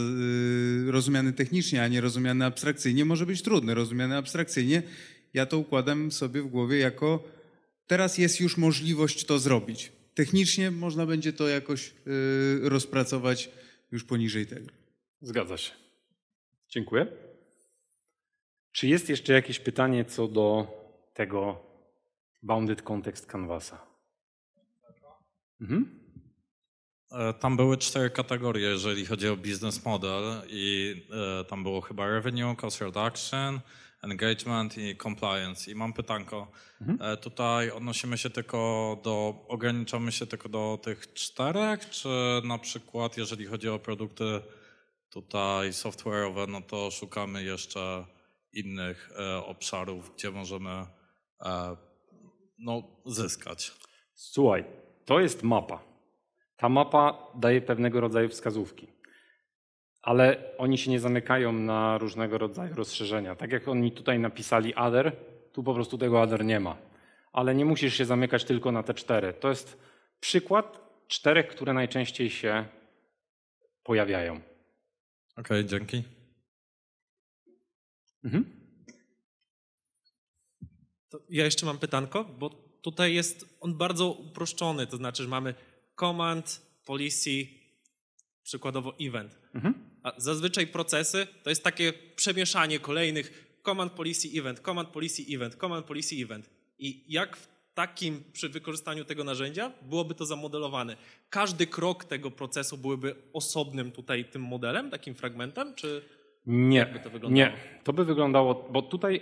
rozumiany technicznie, a nie rozumiany abstrakcyjnie, może być trudny, rozumiany abstrakcyjnie. Ja to układam sobie w głowie jako teraz jest już możliwość to zrobić. Technicznie można będzie to jakoś rozpracować już poniżej tego. Zgadza się. Dziękuję. Czy jest jeszcze jakieś pytanie co do tego bounded context canvasa. Mhm. E, tam były cztery kategorie, jeżeli chodzi o biznes model i e, tam było chyba revenue, cost reduction, engagement i compliance. I mam pytanko. Mhm. E, tutaj odnosimy się tylko do, ograniczamy się tylko do tych czterech, czy na przykład jeżeli chodzi o produkty tutaj software'owe, no to szukamy jeszcze innych obszarów, gdzie możemy no, zyskać? Słuchaj, to jest mapa. Ta mapa daje pewnego rodzaju wskazówki. Ale oni się nie zamykają na różnego rodzaju rozszerzenia. Tak jak oni tutaj napisali ader, tu po prostu tego ader nie ma. Ale nie musisz się zamykać tylko na te cztery. To jest przykład czterech, które najczęściej się pojawiają. Okej, okay, dzięki. Mhm. To ja jeszcze mam pytanko, bo tutaj jest on bardzo uproszczony, to znaczy, że mamy command, policy, przykładowo event. Mhm. A zazwyczaj procesy to jest takie przemieszanie kolejnych command, policy, event, command, policy, event, command, policy, event. I jak w takim, przy wykorzystaniu tego narzędzia, byłoby to zamodelowane? Każdy krok tego procesu byłby osobnym tutaj tym modelem, takim fragmentem, czy... Nie, to nie. To by wyglądało, bo tutaj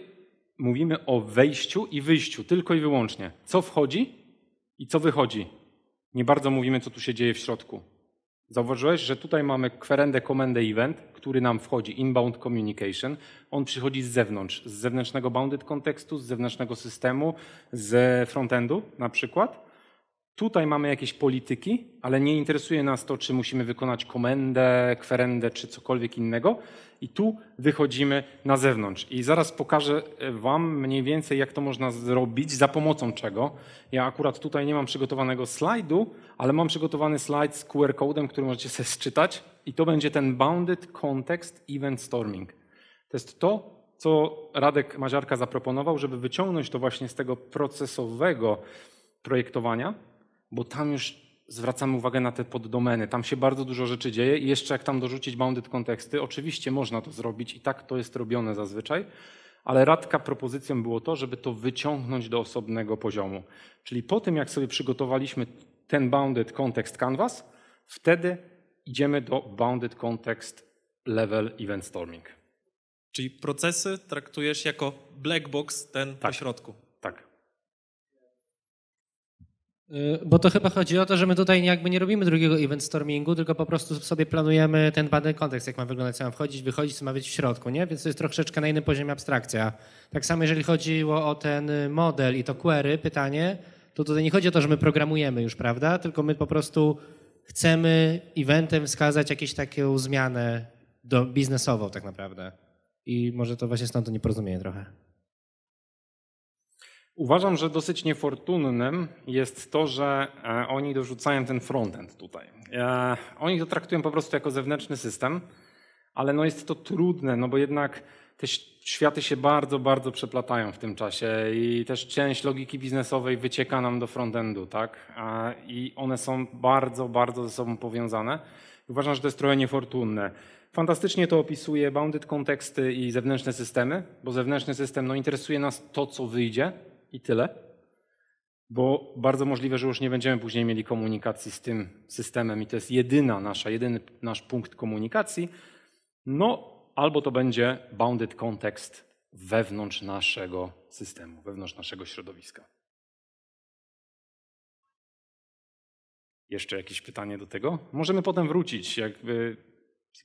mówimy o wejściu i wyjściu, tylko i wyłącznie. Co wchodzi i co wychodzi. Nie bardzo mówimy, co tu się dzieje w środku. Zauważyłeś, że tutaj mamy kwerendę komendę event, który nam wchodzi, inbound communication. On przychodzi z zewnątrz, z zewnętrznego bounded kontekstu, z zewnętrznego systemu, z frontendu na przykład. Tutaj mamy jakieś polityki, ale nie interesuje nas to, czy musimy wykonać komendę, kwerendę, czy cokolwiek innego. I tu wychodzimy na zewnątrz. I zaraz pokażę e, Wam mniej więcej, jak to można zrobić, za pomocą czego. Ja akurat tutaj nie mam przygotowanego slajdu, ale mam przygotowany slajd z QR kodem, który możecie sobie sczytać. I to będzie ten Bounded Context Event Storming. To jest to, co Radek Maziarka zaproponował, żeby wyciągnąć to właśnie z tego procesowego projektowania bo tam już zwracamy uwagę na te poddomeny. Tam się bardzo dużo rzeczy dzieje i jeszcze jak tam dorzucić bounded konteksty, oczywiście można to zrobić i tak to jest robione zazwyczaj, ale radka propozycją było to, żeby to wyciągnąć do osobnego poziomu. Czyli po tym, jak sobie przygotowaliśmy ten bounded kontekst canvas, wtedy idziemy do bounded context level event storming. Czyli procesy traktujesz jako black box ten tak. pośrodku. Y, bo to chyba chodzi o to, że my tutaj jakby nie robimy drugiego event stormingu, tylko po prostu sobie planujemy ten badany kontekst, jak ma wyglądać, co ma wchodzić, wychodzić, co ma być w środku, nie? Więc to jest troszeczkę na innym poziomie abstrakcja. Tak samo jeżeli chodziło o ten model i to query, pytanie, to tutaj nie chodzi o to, że my programujemy już, prawda? Tylko my po prostu chcemy eventem wskazać jakąś taką zmianę do, biznesową tak naprawdę. I może to właśnie stąd to nieporozumienie trochę. Uważam, że dosyć niefortunnym jest to, że e, oni dorzucają ten frontend tutaj. E, oni to traktują po prostu jako zewnętrzny system, ale no jest to trudne, no bo jednak te światy się bardzo, bardzo przeplatają w tym czasie i też część logiki biznesowej wycieka nam do frontendu, tak? E, I one są bardzo, bardzo ze sobą powiązane. Uważam, że to jest trochę niefortunne. Fantastycznie to opisuje bounded konteksty i zewnętrzne systemy, bo zewnętrzny system no, interesuje nas to, co wyjdzie, i tyle. Bo bardzo możliwe, że już nie będziemy później mieli komunikacji z tym systemem i to jest jedyna nasza, jedyny nasz punkt komunikacji. No, albo to będzie bounded context wewnątrz naszego systemu, wewnątrz naszego środowiska. Jeszcze jakieś pytanie do tego? Możemy potem wrócić. Jakby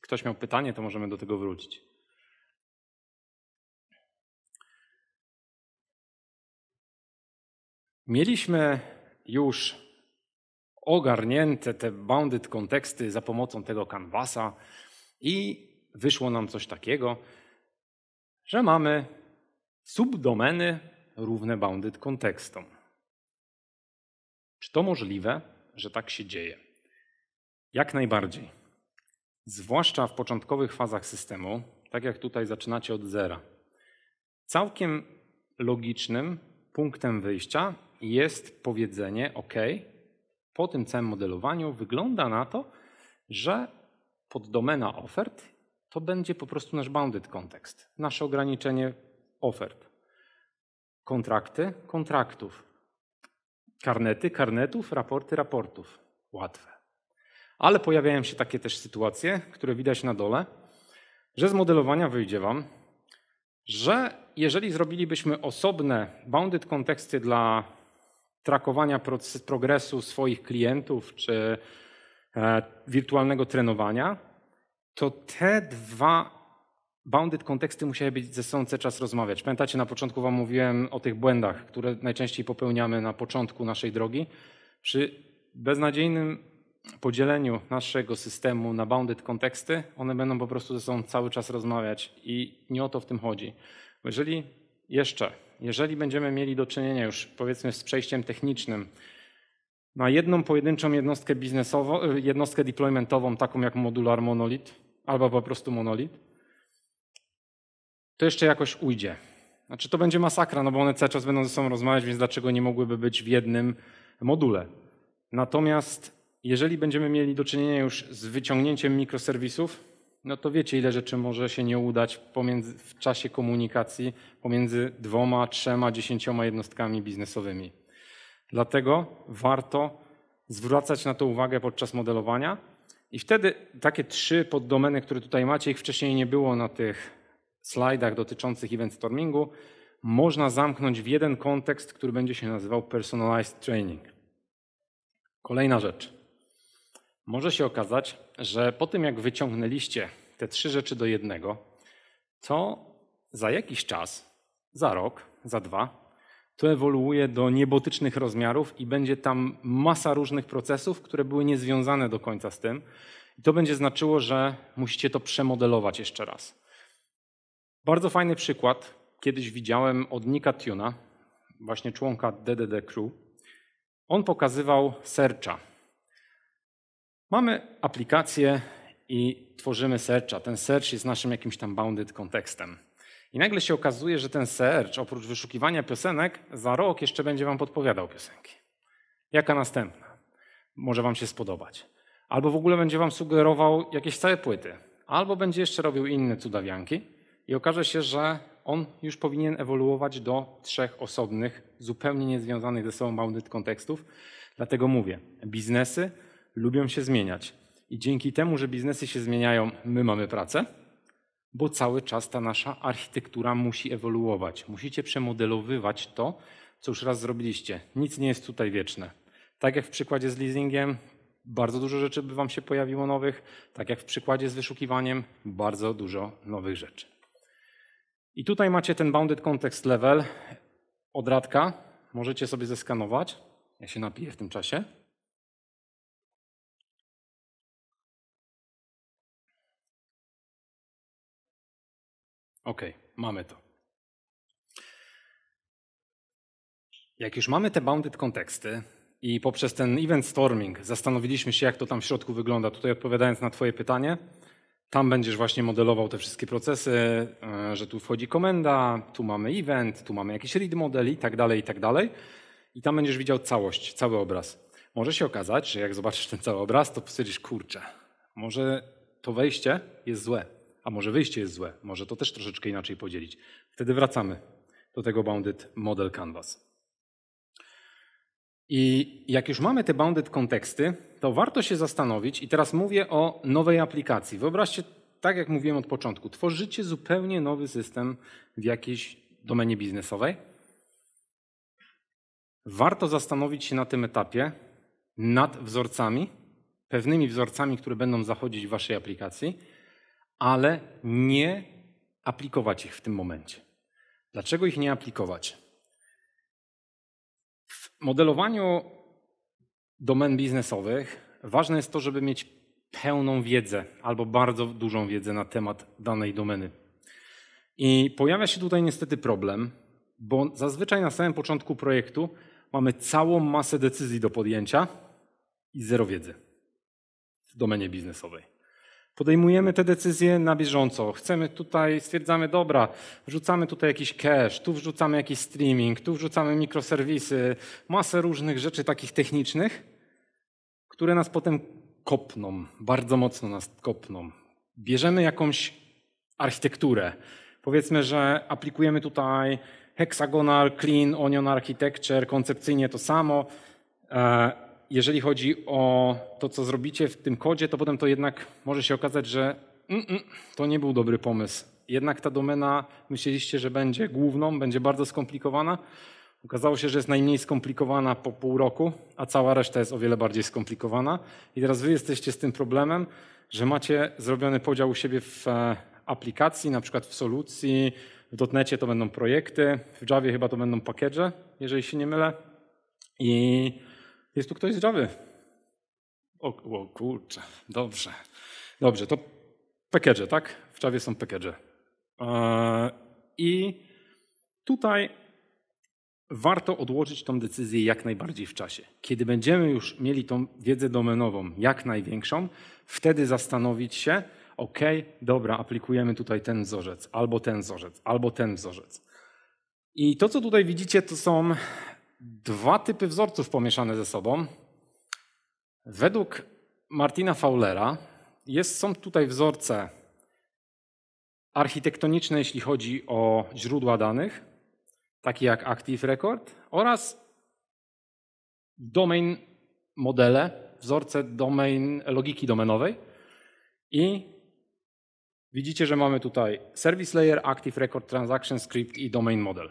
ktoś miał pytanie, to możemy do tego wrócić. Mieliśmy już ogarnięte te bounded konteksty za pomocą tego kanwasa i wyszło nam coś takiego, że mamy subdomeny równe bounded kontekstom. Czy to możliwe, że tak się dzieje? Jak najbardziej. Zwłaszcza w początkowych fazach systemu, tak jak tutaj zaczynacie od zera. Całkiem logicznym punktem wyjścia jest powiedzenie, ok, po tym całym modelowaniu wygląda na to, że poddomena ofert to będzie po prostu nasz bounded kontekst, nasze ograniczenie ofert. Kontrakty, kontraktów. Karnety, karnetów, raporty, raportów. Łatwe. Ale pojawiają się takie też sytuacje, które widać na dole, że z modelowania wyjdzie Wam, że jeżeli zrobilibyśmy osobne bounded konteksty dla trakowania progresu swoich klientów czy e, wirtualnego trenowania, to te dwa bounded konteksty musiały być ze sobą cały czas rozmawiać. Pamiętacie, na początku Wam mówiłem o tych błędach, które najczęściej popełniamy na początku naszej drogi. Przy beznadziejnym podzieleniu naszego systemu na bounded konteksty, one będą po prostu ze sobą cały czas rozmawiać i nie o to w tym chodzi. Jeżeli jeszcze jeżeli będziemy mieli do czynienia już powiedzmy z przejściem technicznym na jedną pojedynczą jednostkę biznesową, e, jednostkę deploymentową, taką jak modular monolit albo po prostu monolit, to jeszcze jakoś ujdzie. Znaczy to będzie masakra, no bo one cały czas będą ze sobą rozmawiać, więc dlaczego nie mogłyby być w jednym module? Natomiast jeżeli będziemy mieli do czynienia już z wyciągnięciem mikroserwisów, no to wiecie, ile rzeczy może się nie udać pomiędzy, w czasie komunikacji pomiędzy dwoma, trzema, dziesięcioma jednostkami biznesowymi. Dlatego warto zwracać na to uwagę podczas modelowania i wtedy takie trzy poddomeny, które tutaj macie, ich wcześniej nie było na tych slajdach dotyczących event stormingu, można zamknąć w jeden kontekst, który będzie się nazywał personalized training. Kolejna rzecz. Może się okazać, że po tym jak wyciągnęliście te trzy rzeczy do jednego, to za jakiś czas, za rok, za dwa, to ewoluuje do niebotycznych rozmiarów i będzie tam masa różnych procesów, które były niezwiązane do końca z tym. I to będzie znaczyło, że musicie to przemodelować jeszcze raz. Bardzo fajny przykład kiedyś widziałem od Nika Tuna, właśnie członka DDD Crew. On pokazywał sercza Mamy aplikację i tworzymy searcha. Ten search jest naszym jakimś tam bounded kontekstem. I nagle się okazuje, że ten search, oprócz wyszukiwania piosenek, za rok jeszcze będzie wam podpowiadał piosenki. Jaka następna? Może wam się spodobać. Albo w ogóle będzie wam sugerował jakieś całe płyty. Albo będzie jeszcze robił inne cudawianki i okaże się, że on już powinien ewoluować do trzech osobnych, zupełnie niezwiązanych ze sobą bounded kontekstów. Dlatego mówię, biznesy, lubią się zmieniać. I dzięki temu, że biznesy się zmieniają, my mamy pracę, bo cały czas ta nasza architektura musi ewoluować. Musicie przemodelowywać to, co już raz zrobiliście. Nic nie jest tutaj wieczne. Tak jak w przykładzie z leasingiem, bardzo dużo rzeczy by Wam się pojawiło nowych, tak jak w przykładzie z wyszukiwaniem, bardzo dużo nowych rzeczy. I tutaj macie ten bounded context level od Radka. Możecie sobie zeskanować. Ja się napiję w tym czasie. Okej, okay, mamy to. Jak już mamy te bounded konteksty i poprzez ten event storming zastanowiliśmy się, jak to tam w środku wygląda, tutaj odpowiadając na Twoje pytanie, tam będziesz właśnie modelował te wszystkie procesy, e, że tu wchodzi komenda, tu mamy event, tu mamy jakiś read model i tak dalej, i tak dalej. I tam będziesz widział całość, cały obraz. Może się okazać, że jak zobaczysz ten cały obraz, to stwierdzisz, kurczę, może to wejście jest złe, a może wyjście jest złe, może to też troszeczkę inaczej podzielić. Wtedy wracamy do tego bounded model canvas. I jak już mamy te bounded konteksty, to warto się zastanowić, i teraz mówię o nowej aplikacji. Wyobraźcie, tak jak mówiłem od początku, tworzycie zupełnie nowy system w jakiejś domenie biznesowej. Warto zastanowić się na tym etapie nad wzorcami, pewnymi wzorcami, które będą zachodzić w waszej aplikacji ale nie aplikować ich w tym momencie. Dlaczego ich nie aplikować? W modelowaniu domen biznesowych ważne jest to, żeby mieć pełną wiedzę albo bardzo dużą wiedzę na temat danej domeny. I pojawia się tutaj niestety problem, bo zazwyczaj na samym początku projektu mamy całą masę decyzji do podjęcia i zero wiedzy w domenie biznesowej. Podejmujemy te decyzje na bieżąco. Chcemy tutaj, stwierdzamy, dobra, wrzucamy tutaj jakiś cache, tu wrzucamy jakiś streaming, tu wrzucamy mikroserwisy, masę różnych rzeczy takich technicznych, które nas potem kopną, bardzo mocno nas kopną. Bierzemy jakąś architekturę. Powiedzmy, że aplikujemy tutaj hexagonal, clean, onion architecture, koncepcyjnie to samo. E, jeżeli chodzi o to, co zrobicie w tym kodzie, to potem to jednak może się okazać, że mm, mm, to nie był dobry pomysł. Jednak ta domena myśleliście, że będzie główną, będzie bardzo skomplikowana. Okazało się, że jest najmniej skomplikowana po pół roku, a cała reszta jest o wiele bardziej skomplikowana. I teraz wy jesteście z tym problemem, że macie zrobiony podział u siebie w e, aplikacji, na przykład w solucji, w dotnecie to będą projekty, w Javie chyba to będą package, jeżeli się nie mylę. I jest tu ktoś zdrowy? O, o kurczę, dobrze. Dobrze, to pekerze, tak? W trawie są pekerze. E, I tutaj warto odłożyć tą decyzję jak najbardziej w czasie. Kiedy będziemy już mieli tą wiedzę domenową jak największą, wtedy zastanowić się, ok, dobra, aplikujemy tutaj ten wzorzec, albo ten wzorzec, albo ten wzorzec. I to, co tutaj widzicie, to są dwa typy wzorców pomieszane ze sobą. Według Martina Faulera jest, są tutaj wzorce architektoniczne, jeśli chodzi o źródła danych, takie jak Active Record oraz domain modele, wzorce domain, logiki domenowej i widzicie, że mamy tutaj Service Layer, Active Record, Transaction Script i Domain Model.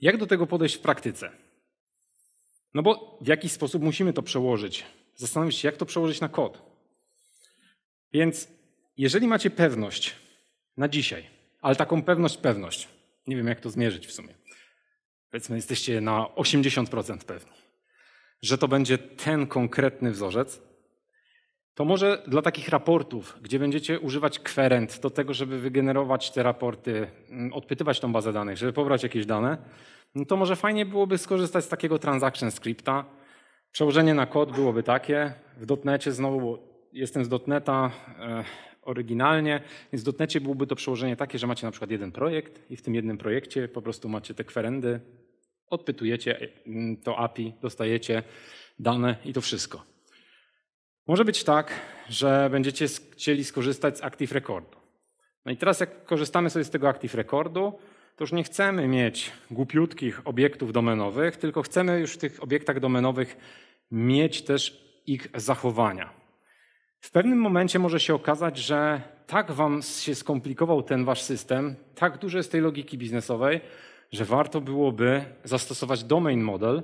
Jak do tego podejść w praktyce? No bo w jakiś sposób musimy to przełożyć. Zastanowić się, jak to przełożyć na kod. Więc jeżeli macie pewność na dzisiaj, ale taką pewność, pewność, nie wiem jak to zmierzyć w sumie, powiedzmy jesteście na 80% pewni, że to będzie ten konkretny wzorzec, to może dla takich raportów, gdzie będziecie używać kwerent do tego, żeby wygenerować te raporty, mm, odpytywać tą bazę danych, żeby pobrać jakieś dane, no to może fajnie byłoby skorzystać z takiego transaction scripta. Przełożenie na kod byłoby takie. W dotnecie znowu jestem z dotneta e, oryginalnie, więc w dotnecie byłoby to przełożenie takie, że macie na przykład jeden projekt i w tym jednym projekcie po prostu macie te kwerendy, odpytujecie mm, to API, dostajecie dane i to wszystko. Może być tak, że będziecie chcieli skorzystać z Active Recordu. No i teraz jak korzystamy sobie z tego Active Recordu, to już nie chcemy mieć głupiutkich obiektów domenowych, tylko chcemy już w tych obiektach domenowych mieć też ich zachowania. W pewnym momencie może się okazać, że tak wam się skomplikował ten wasz system, tak dużo jest tej logiki biznesowej, że warto byłoby zastosować domain model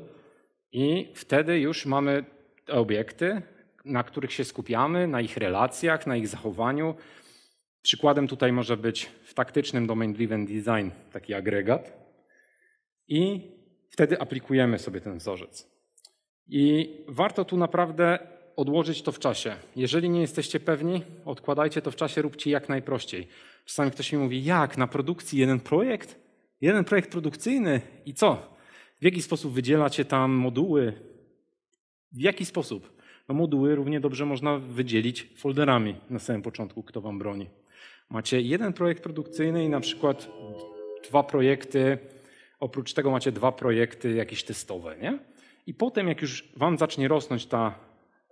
i wtedy już mamy obiekty, na których się skupiamy, na ich relacjach, na ich zachowaniu. Przykładem tutaj może być w taktycznym domain-driven design taki agregat i wtedy aplikujemy sobie ten wzorzec. I warto tu naprawdę odłożyć to w czasie. Jeżeli nie jesteście pewni, odkładajcie to w czasie, róbcie jak najprościej. Czasami ktoś mi mówi, jak na produkcji jeden projekt? Jeden projekt produkcyjny i co? W jaki sposób wydzielacie tam moduły? W jaki sposób? no moduły równie dobrze można wydzielić folderami na samym początku, kto wam broni. Macie jeden projekt produkcyjny i na przykład dwa projekty, oprócz tego macie dwa projekty jakieś testowe, nie? I potem, jak już wam zacznie rosnąć ta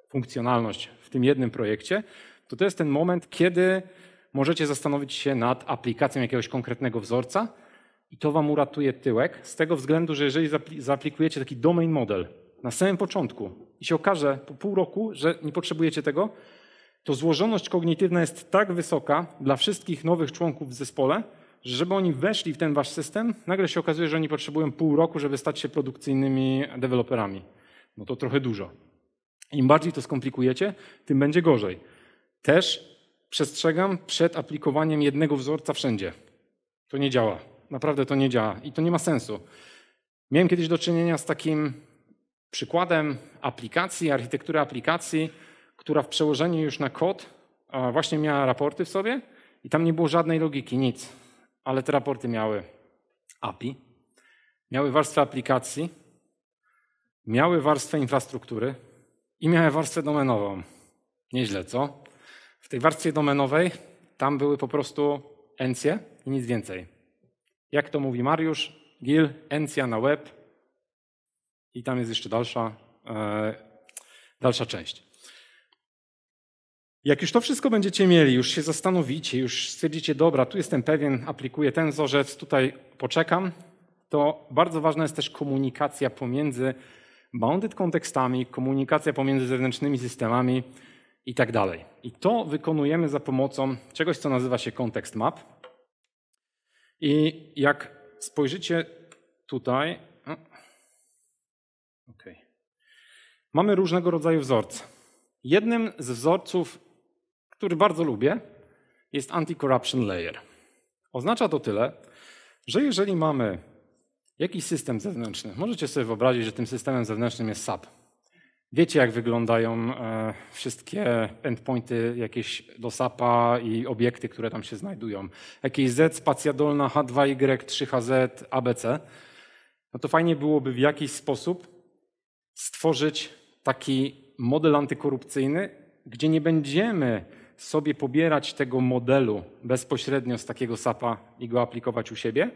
funkcjonalność w tym jednym projekcie, to to jest ten moment, kiedy możecie zastanowić się nad aplikacją jakiegoś konkretnego wzorca i to wam uratuje tyłek, z tego względu, że jeżeli zaaplikujecie taki domain model na samym początku, i się okaże po pół roku, że nie potrzebujecie tego, to złożoność kognitywna jest tak wysoka dla wszystkich nowych członków w zespole, że żeby oni weszli w ten wasz system, nagle się okazuje, że oni potrzebują pół roku, żeby stać się produkcyjnymi deweloperami. No to trochę dużo. Im bardziej to skomplikujecie, tym będzie gorzej. Też przestrzegam przed aplikowaniem jednego wzorca wszędzie. To nie działa. Naprawdę to nie działa i to nie ma sensu. Miałem kiedyś do czynienia z takim przykładem aplikacji, architektury aplikacji, która w przełożeniu już na kod właśnie miała raporty w sobie i tam nie było żadnej logiki, nic. Ale te raporty miały API, miały warstwę aplikacji, miały warstwę infrastruktury i miały warstwę domenową. Nieźle, co? W tej warstwie domenowej tam były po prostu encje i nic więcej. Jak to mówi Mariusz, GIL, encja na web, i tam jest jeszcze dalsza, e, dalsza część. Jak już to wszystko będziecie mieli, już się zastanowicie, już stwierdzicie, dobra, tu jestem pewien, aplikuję ten wzorzec, tutaj poczekam, to bardzo ważna jest też komunikacja pomiędzy bounded kontekstami, komunikacja pomiędzy zewnętrznymi systemami i tak dalej. I to wykonujemy za pomocą czegoś, co nazywa się kontekst map. I jak spojrzycie tutaj, Okay. Mamy różnego rodzaju wzorce. Jednym z wzorców, który bardzo lubię, jest anti-corruption layer. Oznacza to tyle, że jeżeli mamy jakiś system zewnętrzny, możecie sobie wyobrazić, że tym systemem zewnętrznym jest SAP. Wiecie, jak wyglądają e, wszystkie endpointy jakieś do SAP-a i obiekty, które tam się znajdują. Jakieś Z, spacja dolna, H2Y, 3HZ, ABC. No to fajnie byłoby w jakiś sposób stworzyć taki model antykorupcyjny, gdzie nie będziemy sobie pobierać tego modelu bezpośrednio z takiego SAP-a i go aplikować u siebie,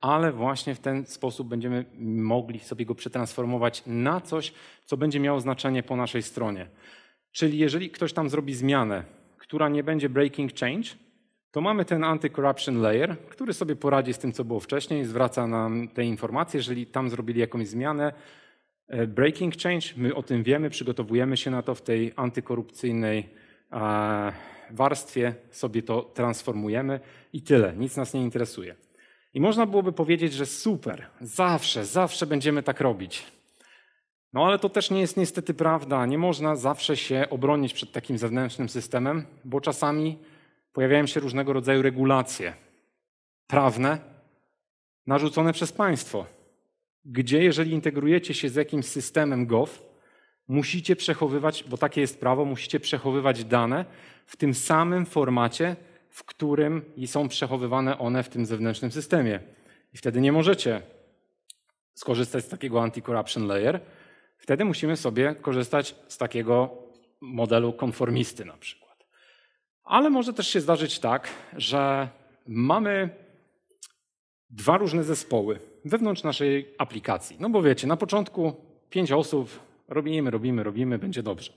ale właśnie w ten sposób będziemy mogli sobie go przetransformować na coś, co będzie miało znaczenie po naszej stronie. Czyli jeżeli ktoś tam zrobi zmianę, która nie będzie breaking change, to mamy ten anti-corruption layer, który sobie poradzi z tym, co było wcześniej, zwraca nam te informacje. Jeżeli tam zrobili jakąś zmianę, E, breaking Change, my o tym wiemy, przygotowujemy się na to w tej antykorupcyjnej warstwie, sobie to transformujemy i tyle, nic nas nie interesuje. I można byłoby powiedzieć, że super, zawsze, zawsze będziemy tak robić. No ale to też nie jest niestety prawda. Nie można zawsze się obronić przed takim zewnętrznym systemem, bo czasami pojawiają się różnego rodzaju regulacje prawne narzucone przez państwo gdzie jeżeli integrujecie się z jakimś systemem GOV, musicie przechowywać, bo takie jest prawo, musicie przechowywać dane w tym samym formacie, w którym są przechowywane one w tym zewnętrznym systemie. I wtedy nie możecie skorzystać z takiego anti-corruption layer. Wtedy musimy sobie korzystać z takiego modelu konformisty na przykład. Ale może też się zdarzyć tak, że mamy dwa różne zespoły wewnątrz naszej aplikacji. No bo wiecie, na początku pięć osób, robimy, robimy, robimy, będzie dobrze.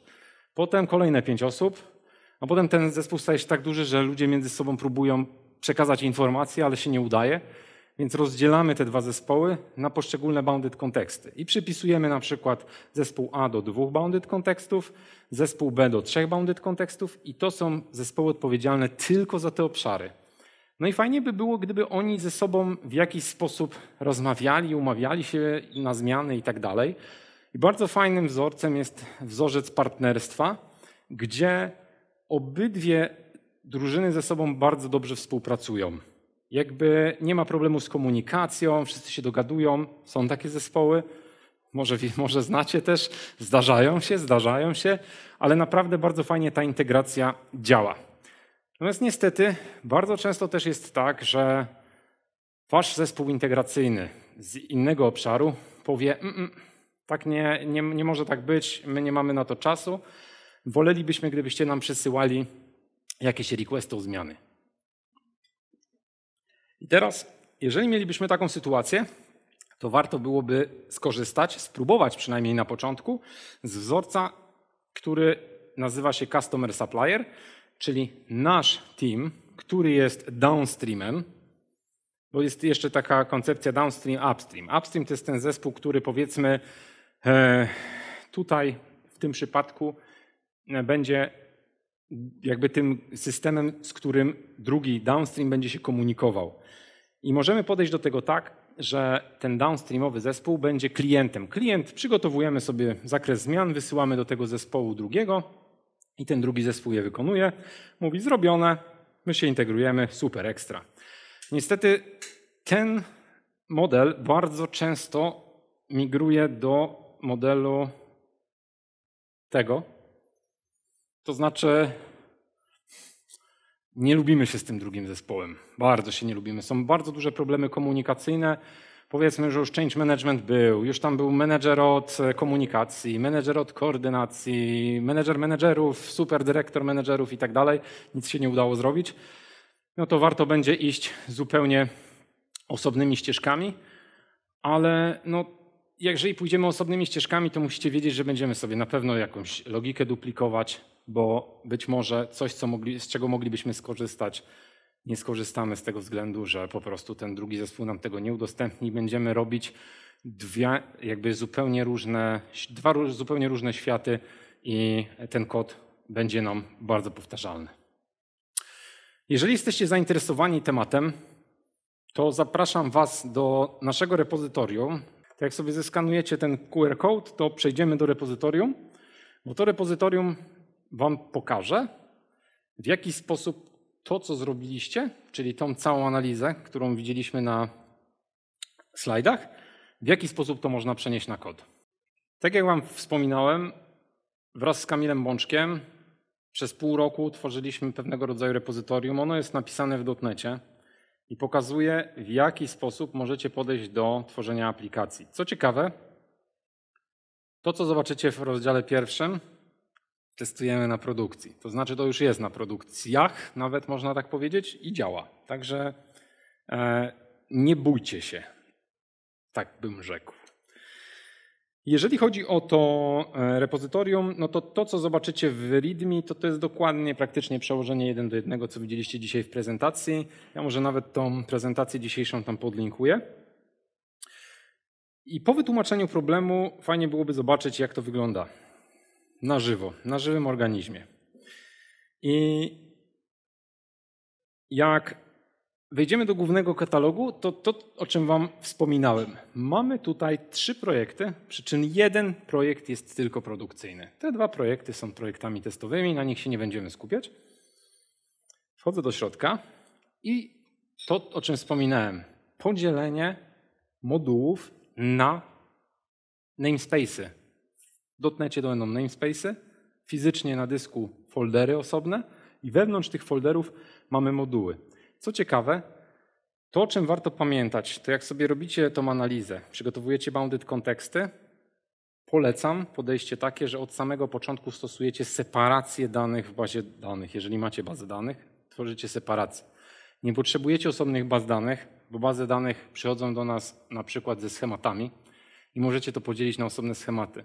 Potem kolejne pięć osób, a potem ten zespół staje się tak duży, że ludzie między sobą próbują przekazać informacje, ale się nie udaje. Więc rozdzielamy te dwa zespoły na poszczególne bounded konteksty i przypisujemy na przykład zespół A do dwóch bounded kontekstów, zespół B do trzech bounded kontekstów i to są zespoły odpowiedzialne tylko za te obszary. No i fajnie by było, gdyby oni ze sobą w jakiś sposób rozmawiali, umawiali się na zmiany i tak dalej. I bardzo fajnym wzorcem jest wzorzec partnerstwa, gdzie obydwie drużyny ze sobą bardzo dobrze współpracują. Jakby nie ma problemu z komunikacją, wszyscy się dogadują, są takie zespoły. Może, [laughs] może znacie też, zdarzają się, zdarzają się, ale naprawdę bardzo fajnie ta integracja działa. Natomiast niestety bardzo często też jest tak, że wasz zespół integracyjny z innego obszaru powie: mm, mm, tak nie, nie, nie może tak być, my nie mamy na to czasu. Wolelibyśmy, gdybyście nam przesyłali jakieś requesty o zmiany. I teraz, jeżeli mielibyśmy taką sytuację, to warto byłoby skorzystać, spróbować przynajmniej na początku z wzorca, który nazywa się Customer Supplier, czyli nasz team, który jest downstreamem, bo jest jeszcze taka koncepcja downstream, upstream. Upstream to jest ten zespół, który powiedzmy e, tutaj w tym przypadku e, będzie jakby tym systemem, z którym drugi downstream będzie się komunikował. I możemy podejść do tego tak, że ten downstreamowy zespół będzie klientem. Klient przygotowujemy sobie zakres zmian, wysyłamy do tego zespołu drugiego, i ten drugi zespół je wykonuje, mówi zrobione, my się integrujemy, super, ekstra. Niestety ten model bardzo często migruje do modelu tego. To znaczy, nie lubimy się z tym drugim zespołem. Bardzo się nie lubimy. Są bardzo duże problemy komunikacyjne. Powiedzmy, że już change management był, już tam był menedżer od e, komunikacji, menedżer od koordynacji, menedżer menedżerów, super dyrektor menedżerów i tak dalej. Nic się nie udało zrobić. No to warto będzie iść zupełnie osobnymi ścieżkami, ale no, jeżeli pójdziemy osobnymi ścieżkami, to musicie wiedzieć, że będziemy sobie na pewno jakąś logikę duplikować, bo być może coś, co mogli, z czego moglibyśmy skorzystać, nie skorzystamy z tego względu, że po prostu ten drugi zespół nam tego nie udostępni i będziemy robić dwie, jakby zupełnie różne, dwa zupełnie różne światy i ten kod będzie nam bardzo powtarzalny. Jeżeli jesteście zainteresowani tematem, to zapraszam Was do naszego repozytorium. Tak jak sobie zeskanujecie ten QR code, to przejdziemy do repozytorium, bo to repozytorium Wam pokaże, w jaki sposób to, co zrobiliście, czyli tą całą analizę, którą widzieliśmy na slajdach, w jaki sposób to można przenieść na kod. Tak jak Wam wspominałem, wraz z Kamilem Bączkiem przez pół roku tworzyliśmy pewnego rodzaju repozytorium. Ono jest napisane w dotnecie i pokazuje, w jaki sposób możecie podejść do tworzenia aplikacji. Co ciekawe, to co zobaczycie w rozdziale pierwszym, testujemy na produkcji. To znaczy, to już jest na produkcjach, nawet można tak powiedzieć, i działa. Także e, nie bójcie się, tak bym rzekł. Jeżeli chodzi o to e, repozytorium, no to to, co zobaczycie w README, to to jest dokładnie praktycznie przełożenie jeden do jednego, co widzieliście dzisiaj w prezentacji. Ja może nawet tą prezentację dzisiejszą tam podlinkuję. I po wytłumaczeniu problemu fajnie byłoby zobaczyć, jak to wygląda na żywo, na żywym organizmie. I jak wejdziemy do głównego katalogu, to to, o czym Wam wspominałem. Mamy tutaj trzy projekty, przy czym jeden projekt jest tylko produkcyjny. Te dwa projekty są projektami testowymi, na nich się nie będziemy skupiać. Wchodzę do środka i to, o czym wspominałem, podzielenie modułów na namespace'y, w do to będą fizycznie na dysku foldery osobne i wewnątrz tych folderów mamy moduły. Co ciekawe, to o czym warto pamiętać, to jak sobie robicie tą analizę, przygotowujecie bounded konteksty, polecam podejście takie, że od samego początku stosujecie separację danych w bazie danych. Jeżeli macie bazę danych, tworzycie separację. Nie potrzebujecie osobnych baz danych, bo bazy danych przychodzą do nas na przykład ze schematami i możecie to podzielić na osobne schematy.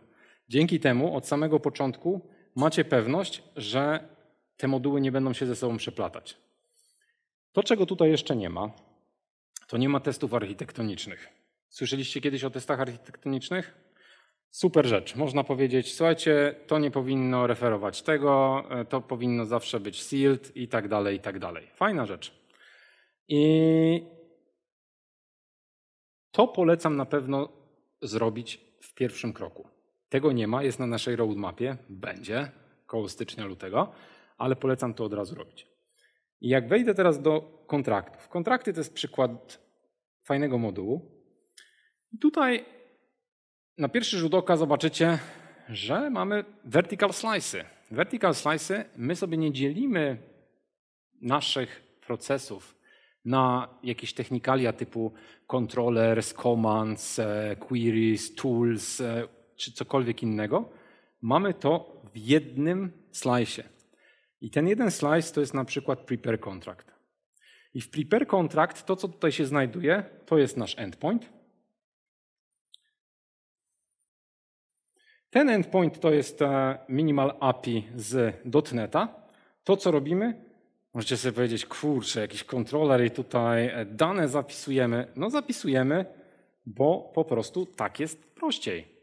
Dzięki temu od samego początku macie pewność, że te moduły nie będą się ze sobą przeplatać. To, czego tutaj jeszcze nie ma, to nie ma testów architektonicznych. Słyszeliście kiedyś o testach architektonicznych? Super rzecz. Można powiedzieć, słuchajcie, to nie powinno referować tego, e, to powinno zawsze być sealed i tak dalej, i tak dalej. Fajna rzecz. I to polecam na pewno zrobić w pierwszym kroku. Tego nie ma, jest na naszej roadmapie, będzie koło stycznia, lutego, ale polecam to od razu robić. I jak wejdę teraz do kontraktów. Kontrakty to jest przykład fajnego modułu. I tutaj na pierwszy rzut oka zobaczycie, że mamy vertical slices. Vertical slices, my sobie nie dzielimy naszych procesów na jakieś technikalia typu controllers, commands, e, queries, tools, e, czy cokolwiek innego, mamy to w jednym slajsie. I ten jeden slajs to jest na przykład prepare contract. I w prepare contract to, co tutaj się znajduje, to jest nasz endpoint. Ten endpoint to jest e, minimal API z dotneta. To, co robimy, możecie sobie powiedzieć, kurczę, jakiś kontroler i tutaj e, dane zapisujemy. No zapisujemy, bo po prostu tak jest prościej.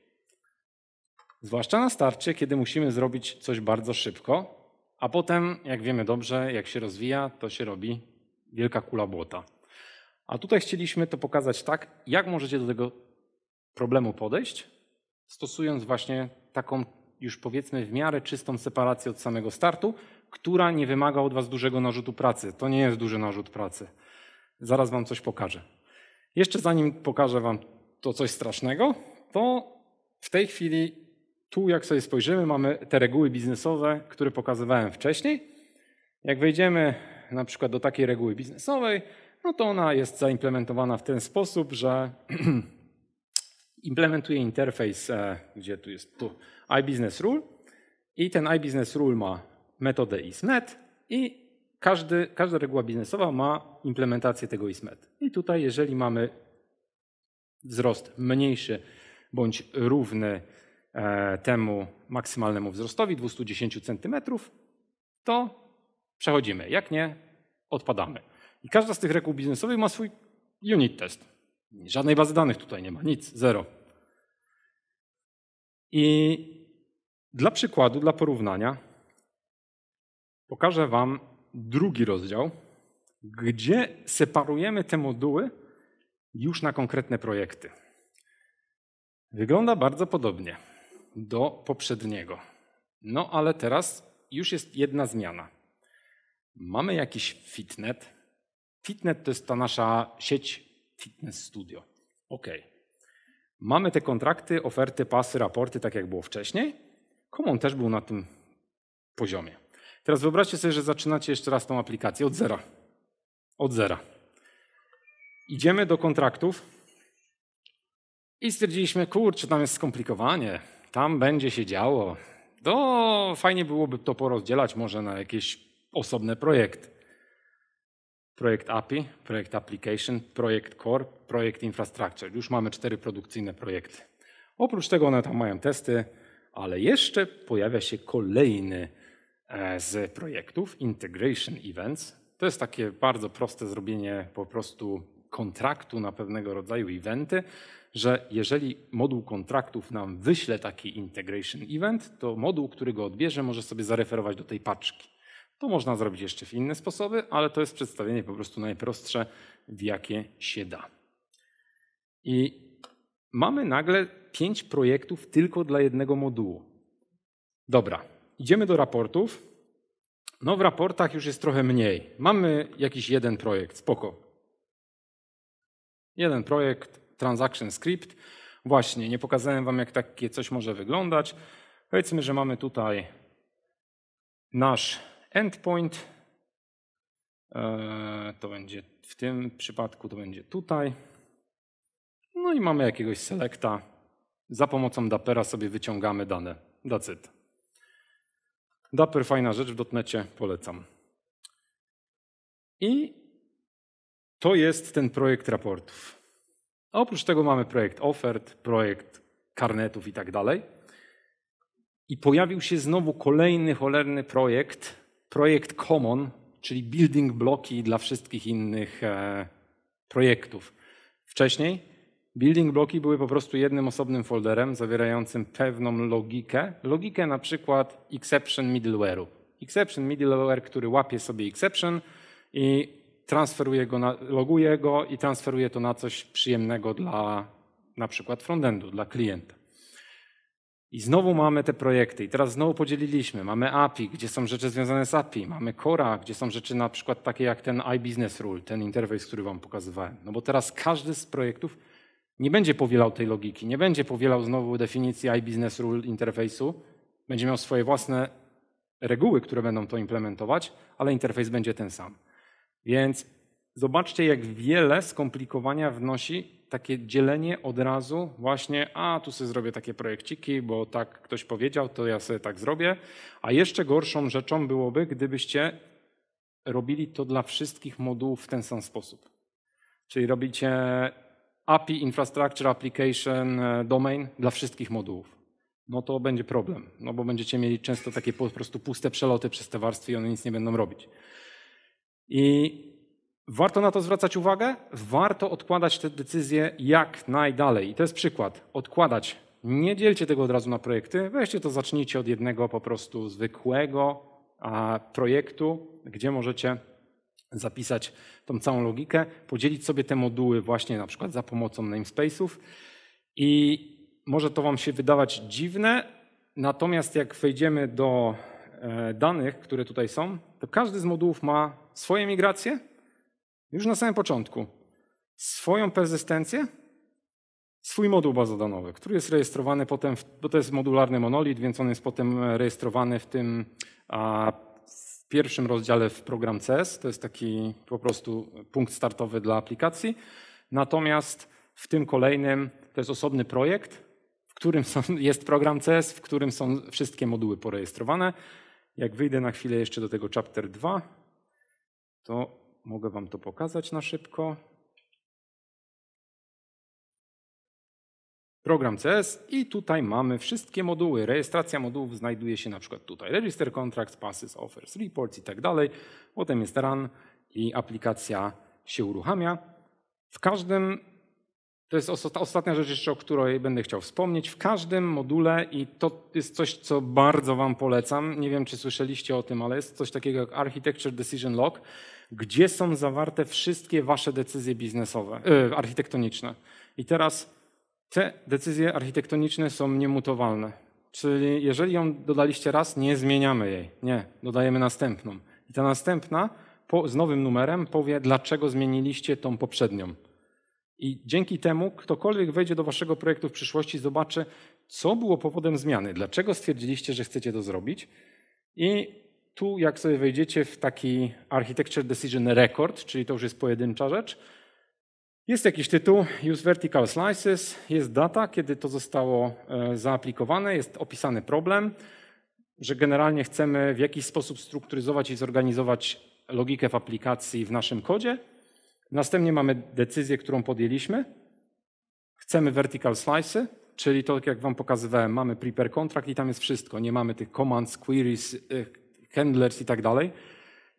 Zwłaszcza na starcie, kiedy musimy zrobić coś bardzo szybko, a potem, jak wiemy dobrze, jak się rozwija, to się robi wielka kula błota. A tutaj chcieliśmy to pokazać tak, jak możecie do tego problemu podejść, stosując właśnie taką już powiedzmy w miarę czystą separację od samego startu, która nie wymaga od Was dużego narzutu pracy. To nie jest duży narzut pracy. Zaraz Wam coś pokażę. Jeszcze zanim pokażę Wam to coś strasznego, to w tej chwili tu, jak sobie spojrzymy, mamy te reguły biznesowe, które pokazywałem wcześniej. Jak wejdziemy na przykład do takiej reguły biznesowej, no to ona jest zaimplementowana w ten sposób, że [clears throat] implementuje interfejs, e, gdzie tu jest tu iBusiness Rule i ten iBusiness Rule ma metodę ismet i każdy, każda reguła biznesowa ma implementację tego ismet. I tutaj jeżeli mamy wzrost mniejszy bądź równy E, temu maksymalnemu wzrostowi 210 cm, to przechodzimy. Jak nie, odpadamy. I każda z tych reguł biznesowych ma swój unit test. Żadnej bazy danych tutaj nie ma, nic, zero. I dla przykładu, dla porównania, pokażę Wam drugi rozdział, gdzie separujemy te moduły już na konkretne projekty. Wygląda bardzo podobnie do poprzedniego. No ale teraz już jest jedna zmiana. Mamy jakiś fitnet. Fitnet to jest ta nasza sieć fitness studio. OK. Mamy te kontrakty, oferty, pasy, raporty, tak jak było wcześniej. Komon też był na tym poziomie. Teraz wyobraźcie sobie, że zaczynacie jeszcze raz tą aplikację od zera. Od zera. Idziemy do kontraktów i stwierdziliśmy, kurczę, tam jest skomplikowanie tam będzie się działo. To fajnie byłoby to porozdzielać może na jakieś osobne projekty. Projekt API, projekt Application, projekt Core, projekt Infrastructure. Już mamy cztery produkcyjne projekty. Oprócz tego one tam mają testy, ale jeszcze pojawia się kolejny e, z projektów Integration Events. To jest takie bardzo proste zrobienie po prostu kontraktu na pewnego rodzaju eventy, że jeżeli moduł kontraktów nam wyśle taki integration event, to moduł, który go odbierze, może sobie zareferować do tej paczki. To można zrobić jeszcze w inne sposoby, ale to jest przedstawienie po prostu najprostsze, w jakie się da. I mamy nagle pięć projektów tylko dla jednego modułu. Dobra, idziemy do raportów. No w raportach już jest trochę mniej. Mamy jakiś jeden projekt, spoko. Jeden projekt, transaction script. Właśnie, nie pokazałem wam, jak takie coś może wyglądać. Powiedzmy, że mamy tutaj nasz endpoint. Eee, to będzie w tym przypadku, to będzie tutaj. No i mamy jakiegoś selecta. Za pomocą dapera sobie wyciągamy dane. That's it. Daper fajna rzecz w dotnecie, polecam. I to jest ten projekt raportów. oprócz tego mamy projekt ofert, projekt karnetów i tak dalej. I pojawił się znowu kolejny cholerny projekt, projekt Common, czyli building bloki dla wszystkich innych e, projektów. Wcześniej building bloki były po prostu jednym osobnym folderem zawierającym pewną logikę, logikę na przykład exception middleware'u. Exception middleware, który łapie sobie exception i transferuje go, na, loguje go i transferuje to na coś przyjemnego dla na przykład frontendu, dla klienta. I znowu mamy te projekty i teraz znowu podzieliliśmy. Mamy API, gdzie są rzeczy związane z API, mamy Cora, gdzie są rzeczy na przykład takie jak ten iBusiness Rule, ten interfejs, który wam pokazywałem. No bo teraz każdy z projektów nie będzie powielał tej logiki, nie będzie powielał znowu definicji iBusiness Rule interfejsu, będzie miał swoje własne reguły, które będą to implementować, ale interfejs będzie ten sam. Więc zobaczcie, jak wiele skomplikowania wnosi takie dzielenie od razu właśnie, a tu sobie zrobię takie projekciki, bo tak ktoś powiedział, to ja sobie tak zrobię. A jeszcze gorszą rzeczą byłoby, gdybyście robili to dla wszystkich modułów w ten sam sposób. Czyli robicie API, Infrastructure, Application, e, Domain dla wszystkich modułów. No to będzie problem, no bo będziecie mieli często takie po prostu puste przeloty przez te warstwy i one nic nie będą robić. I warto na to zwracać uwagę, warto odkładać te decyzje jak najdalej. I to jest przykład. Odkładać. Nie dzielcie tego od razu na projekty, weźcie to, zacznijcie od jednego po prostu zwykłego projektu, gdzie możecie zapisać tą całą logikę, podzielić sobie te moduły właśnie na przykład za pomocą namespace'ów i może to Wam się wydawać dziwne, natomiast jak wejdziemy do e, danych, które tutaj są, to każdy z modułów ma swoje migracje już na samym początku, swoją persystencję, swój moduł bazodanowy, który jest rejestrowany potem, w, bo to jest modularny monolit, więc on jest potem e, rejestrowany w tym a, w pierwszym rozdziale w program CS. To jest taki po prostu punkt startowy dla aplikacji. Natomiast w tym kolejnym to jest osobny projekt, w którym są, [laughs] jest program CS, w którym są wszystkie moduły porejestrowane. Jak wyjdę na chwilę jeszcze do tego chapter 2, to mogę Wam to pokazać na szybko. Program CS i tutaj mamy wszystkie moduły. Rejestracja modułów znajduje się na przykład tutaj. Register Contracts, Passes, Offers, Reports i tak dalej. Potem jest run i aplikacja się uruchamia. W każdym to jest ostatnia rzecz jeszcze, o której będę chciał wspomnieć. W każdym module, i to jest coś, co bardzo Wam polecam, nie wiem, czy słyszeliście o tym, ale jest coś takiego jak Architecture Decision Log, gdzie są zawarte wszystkie Wasze decyzje biznesowe, yy, architektoniczne. I teraz te decyzje architektoniczne są niemutowalne. Czyli jeżeli ją dodaliście raz, nie zmieniamy jej. Nie, dodajemy następną. I ta następna po, z nowym numerem powie, dlaczego zmieniliście tą poprzednią. I dzięki temu ktokolwiek wejdzie do waszego projektu w przyszłości, zobaczy, co było powodem zmiany, dlaczego stwierdziliście, że chcecie to zrobić. I tu, jak sobie wejdziecie w taki Architecture Decision Record, czyli to już jest pojedyncza rzecz, jest jakiś tytuł, Use Vertical Slices, jest data, kiedy to zostało e, zaaplikowane, jest opisany problem, że generalnie chcemy w jakiś sposób strukturyzować i zorganizować logikę w aplikacji w naszym kodzie. Następnie mamy decyzję, którą podjęliśmy. Chcemy vertical slice, czyli to, jak wam pokazywałem, mamy prepare contract i tam jest wszystko. Nie mamy tych commands, queries, y, handlers i tak dalej.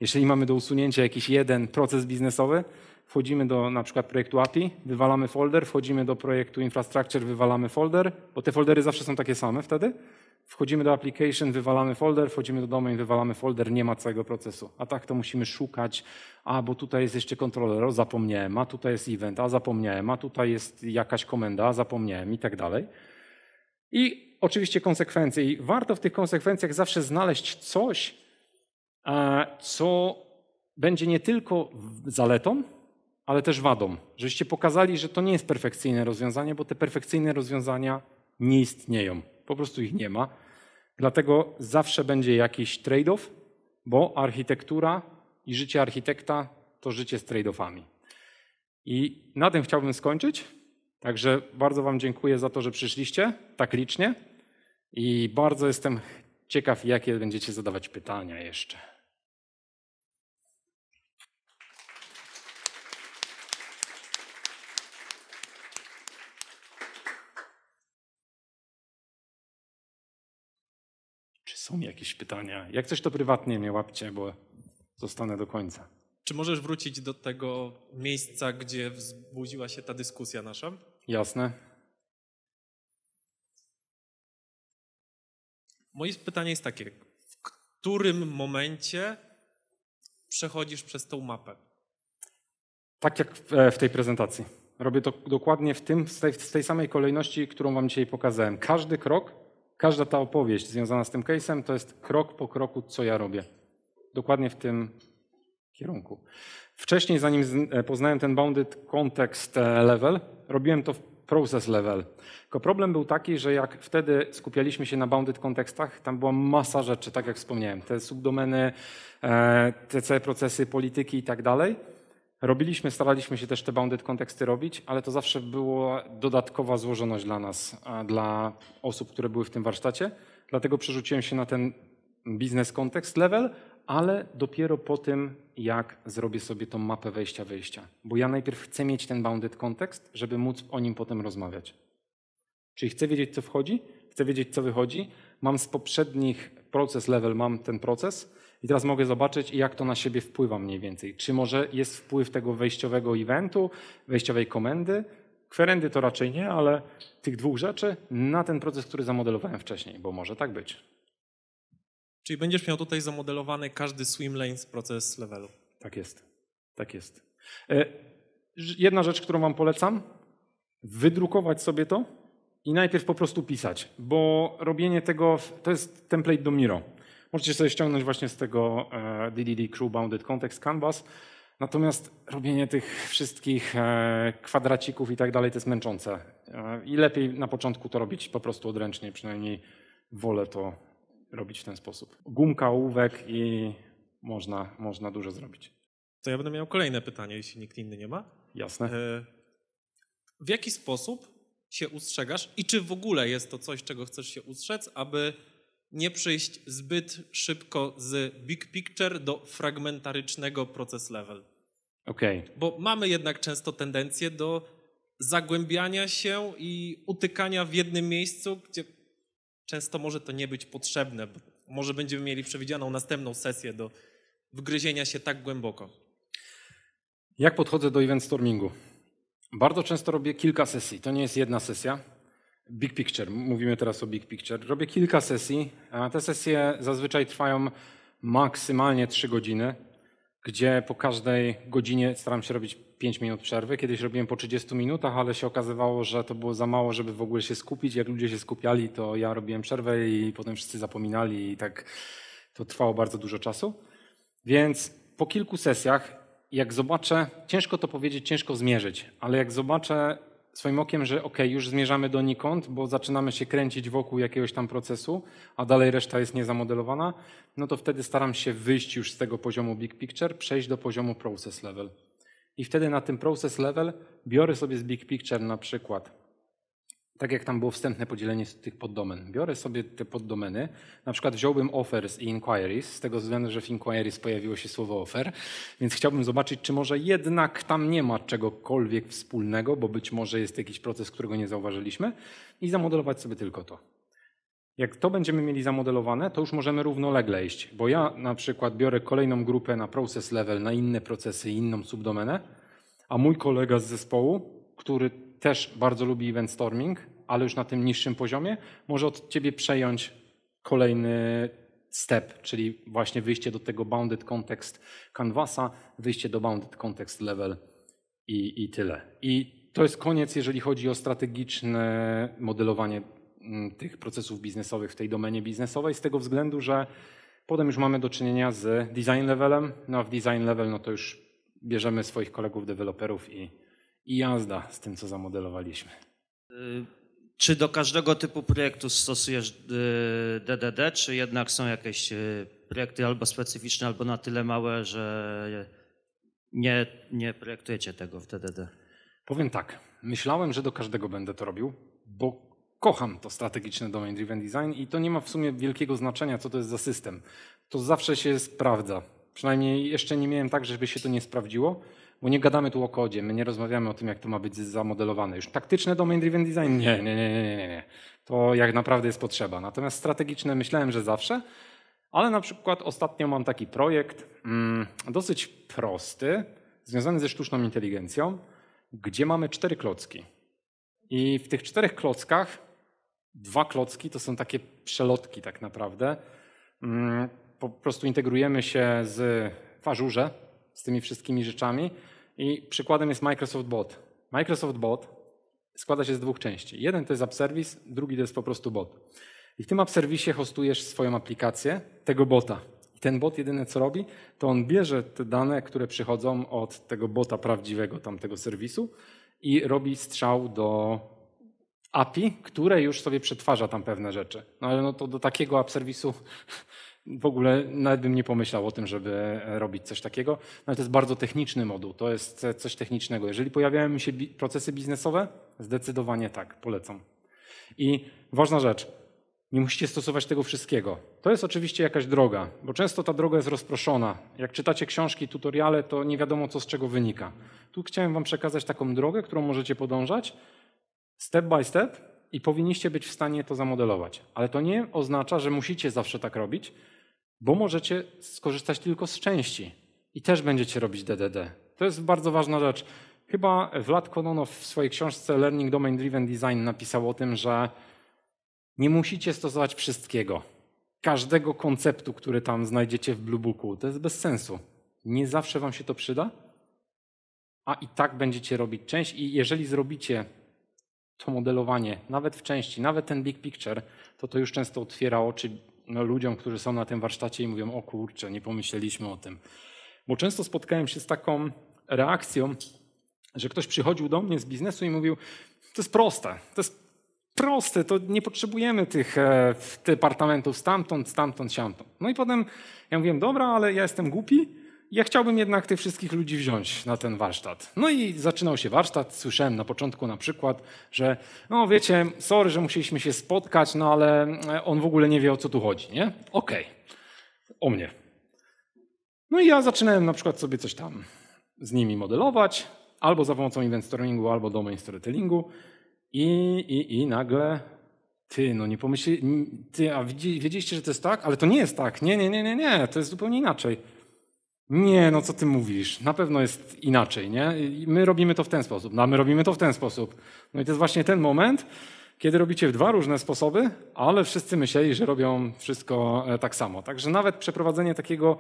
Jeżeli mamy do usunięcia jakiś jeden proces biznesowy, wchodzimy do na przykład projektu API, wywalamy folder, wchodzimy do projektu infrastructure, wywalamy folder, bo te foldery zawsze są takie same wtedy wchodzimy do application, wywalamy folder, wchodzimy do domain, wywalamy folder, nie ma całego procesu. A tak to musimy szukać, a bo tutaj jest jeszcze kontroler, o zapomniałem, a tutaj jest event, a zapomniałem, a tutaj jest jakaś komenda, a zapomniałem i tak dalej. I oczywiście konsekwencje. I warto w tych konsekwencjach zawsze znaleźć coś, e, co będzie nie tylko zaletą, ale też wadą. Żeście pokazali, że to nie jest perfekcyjne rozwiązanie, bo te perfekcyjne rozwiązania nie istnieją po prostu ich nie ma. Dlatego zawsze będzie jakiś trade-off, bo architektura i życie architekta to życie z trade-offami. I na tym chciałbym skończyć. Także bardzo Wam dziękuję za to, że przyszliście tak licznie i bardzo jestem ciekaw, jakie będziecie zadawać pytania jeszcze. są jakieś pytania. Jak coś to prywatnie mnie łapcie, bo zostanę do końca. Czy możesz wrócić do tego miejsca, gdzie wzbudziła się ta dyskusja nasza? Jasne. Moje pytanie jest takie: w którym momencie przechodzisz przez tą mapę? Tak jak w e, tej prezentacji. Robię to dokładnie w, tym, w tej, w tej samej kolejności, którą Wam dzisiaj pokazałem. Każdy krok Każda ta opowieść związana z tym case'em to jest krok po kroku, co ja robię. Dokładnie w tym kierunku. Wcześniej, zanim e, poznałem ten bounded context e, level, robiłem to w process level. Tylko problem był taki, że jak wtedy skupialiśmy się na bounded kontekstach, tam była masa rzeczy, tak jak wspomniałem, te subdomeny, e, te całe procesy polityki i tak dalej. Robiliśmy, staraliśmy się też te bounded konteksty robić, ale to zawsze była dodatkowa złożoność dla nas, dla osób, które były w tym warsztacie. Dlatego przerzuciłem się na ten biznes kontekst level, ale dopiero po tym, jak zrobię sobie tą mapę wejścia-wyjścia. Bo ja najpierw chcę mieć ten bounded kontekst, żeby móc o nim potem rozmawiać. Czyli chcę wiedzieć, co wchodzi, chcę wiedzieć, co wychodzi. Mam z poprzednich proces level, mam ten proces i teraz mogę zobaczyć, jak to na siebie wpływa mniej więcej. Czy może jest wpływ tego wejściowego eventu, wejściowej komendy, Kwerendy to raczej nie, ale tych dwóch rzeczy na ten proces, który zamodelowałem wcześniej, bo może tak być. Czyli będziesz miał tutaj zamodelowany każdy swim lane z proces levelu. Tak jest, tak jest. E, jedna rzecz, którą wam polecam, wydrukować sobie to, i najpierw po prostu pisać, bo robienie tego, to jest template do Miro. Możecie sobie ściągnąć właśnie z tego DDD e, Crew Bounded Context Canvas, natomiast robienie tych wszystkich e, kwadracików i tak dalej to jest męczące. E, I lepiej na początku to robić po prostu odręcznie, przynajmniej wolę to robić w ten sposób. Gumka, ołówek i można, można dużo zrobić. To ja będę miał kolejne pytanie, jeśli nikt inny nie ma. Jasne. W jaki sposób się ustrzegasz i czy w ogóle jest to coś, czego chcesz się ustrzec, aby nie przyjść zbyt szybko z big picture do fragmentarycznego proces level. Okay. Bo mamy jednak często tendencję do zagłębiania się i utykania w jednym miejscu, gdzie często może to nie być potrzebne. Może będziemy mieli przewidzianą następną sesję do wgryzienia się tak głęboko. Jak podchodzę do event stormingu? Bardzo często robię kilka sesji. To nie jest jedna sesja. Big picture, mówimy teraz o big picture. Robię kilka sesji. Te sesje zazwyczaj trwają maksymalnie 3 godziny, gdzie po każdej godzinie staram się robić 5 minut przerwy. Kiedyś robiłem po 30 minutach, ale się okazywało, że to było za mało, żeby w ogóle się skupić. Jak ludzie się skupiali, to ja robiłem przerwę i potem wszyscy zapominali i tak to trwało bardzo dużo czasu. Więc po kilku sesjach jak zobaczę, ciężko to powiedzieć, ciężko zmierzyć, ale jak zobaczę swoim okiem, że ok, już zmierzamy donikąd, bo zaczynamy się kręcić wokół jakiegoś tam procesu, a dalej reszta jest niezamodelowana, no to wtedy staram się wyjść już z tego poziomu big picture, przejść do poziomu process level. I wtedy na tym process level biorę sobie z big picture na przykład tak jak tam było wstępne podzielenie tych poddomen. Biorę sobie te poddomeny, na przykład wziąłbym offers i inquiries, z tego względu, że w inquiries pojawiło się słowo offer, więc chciałbym zobaczyć, czy może jednak tam nie ma czegokolwiek wspólnego, bo być może jest jakiś proces, którego nie zauważyliśmy i zamodelować sobie tylko to. Jak to będziemy mieli zamodelowane, to już możemy równolegle iść, bo ja na przykład biorę kolejną grupę na process level, na inne procesy, inną subdomenę, a mój kolega z zespołu, który też bardzo lubi event storming, ale już na tym niższym poziomie, może od ciebie przejąć kolejny step, czyli właśnie wyjście do tego bounded context canvasa, wyjście do bounded context level i, i tyle. I to jest koniec, jeżeli chodzi o strategiczne modelowanie mm, tych procesów biznesowych w tej domenie biznesowej, z tego względu, że potem już mamy do czynienia z design levelem, no a w design level no to już bierzemy swoich kolegów deweloperów i, i jazda z tym, co zamodelowaliśmy. Y, czy do każdego typu projektu stosujesz DDD, y, czy jednak są jakieś y, projekty albo specyficzne, albo na tyle małe, że nie, nie projektujecie tego w DDD? Powiem tak. Myślałem, że do każdego będę to robił, bo kocham to strategiczne domain driven design i to nie ma w sumie wielkiego znaczenia, co to jest za system. To zawsze się sprawdza. Przynajmniej jeszcze nie miałem tak, żeby się to nie sprawdziło. Bo nie gadamy tu o kodzie, my nie rozmawiamy o tym, jak to ma być zamodelowane. Już taktyczne domain-driven design? Nie, nie, nie, nie, nie, nie. To jak naprawdę jest potrzeba. Natomiast strategiczne myślałem, że zawsze, ale na przykład ostatnio mam taki projekt mm, dosyć prosty, związany ze sztuczną inteligencją, gdzie mamy cztery klocki. I w tych czterech klockach dwa klocki to są takie przelotki tak naprawdę. Mm, po prostu integrujemy się z fażurze, z tymi wszystkimi rzeczami i przykładem jest Microsoft Bot. Microsoft Bot składa się z dwóch części. Jeden to jest app service, drugi to jest po prostu bot. I w tym app serwisie hostujesz swoją aplikację, tego bota. I ten bot jedyne co robi, to on bierze te dane, które przychodzą od tego bota prawdziwego tamtego serwisu i robi strzał do API, które już sobie przetwarza tam pewne rzeczy. No ale no to do takiego app serwisu w ogóle nawet bym nie pomyślał o tym, żeby robić coś takiego. No to jest bardzo techniczny moduł, to jest coś technicznego. Jeżeli pojawiają mi się procesy biznesowe, zdecydowanie tak, polecam. I ważna rzecz, nie musicie stosować tego wszystkiego. To jest oczywiście jakaś droga, bo często ta droga jest rozproszona. Jak czytacie książki, tutoriale, to nie wiadomo, co z czego wynika. Tu chciałem Wam przekazać taką drogę, którą możecie podążać step by step i powinniście być w stanie to zamodelować. Ale to nie oznacza, że musicie zawsze tak robić, bo możecie skorzystać tylko z części i też będziecie robić DDD. To jest bardzo ważna rzecz. Chyba Vlad Kononow w swojej książce Learning Domain Driven Design napisał o tym, że nie musicie stosować wszystkiego, każdego konceptu, który tam znajdziecie w Blue Booku. To jest bez sensu. Nie zawsze wam się to przyda, a i tak będziecie robić część i jeżeli zrobicie to modelowanie, nawet w części, nawet ten big picture, to to już często otwiera oczy no, ludziom, którzy są na tym warsztacie i mówią, o kurczę, nie pomyśleliśmy o tym. Bo często spotkałem się z taką reakcją, że ktoś przychodził do mnie z biznesu i mówił, to jest proste, to jest proste, to nie potrzebujemy tych e, departamentów stamtąd, stamtąd, siamtąd. No i potem ja mówiłem, dobra, ale ja jestem głupi, ja chciałbym jednak tych wszystkich ludzi wziąć na ten warsztat. No i zaczynał się warsztat. Słyszałem na początku na przykład, że no wiecie, sorry, że musieliśmy się spotkać, no ale e, on w ogóle nie wie o co tu chodzi, nie? Okej, okay. o mnie. No i ja zaczynałem na przykład sobie coś tam z nimi modelować, albo za pomocą event storytellingu, albo domain storytellingu i, i, i nagle ty, no nie pomyśl, ty, a wiedzieliście, że to jest tak? Ale to nie jest tak. Nie, nie, nie, nie, nie, to jest zupełnie inaczej. Nie, no co ty mówisz? Na pewno jest inaczej, nie? my robimy to w ten sposób, no a my robimy to w ten sposób. No i to jest właśnie ten moment, kiedy robicie w dwa różne sposoby, ale wszyscy myśleli, że robią wszystko e, tak samo. Także nawet przeprowadzenie takiego,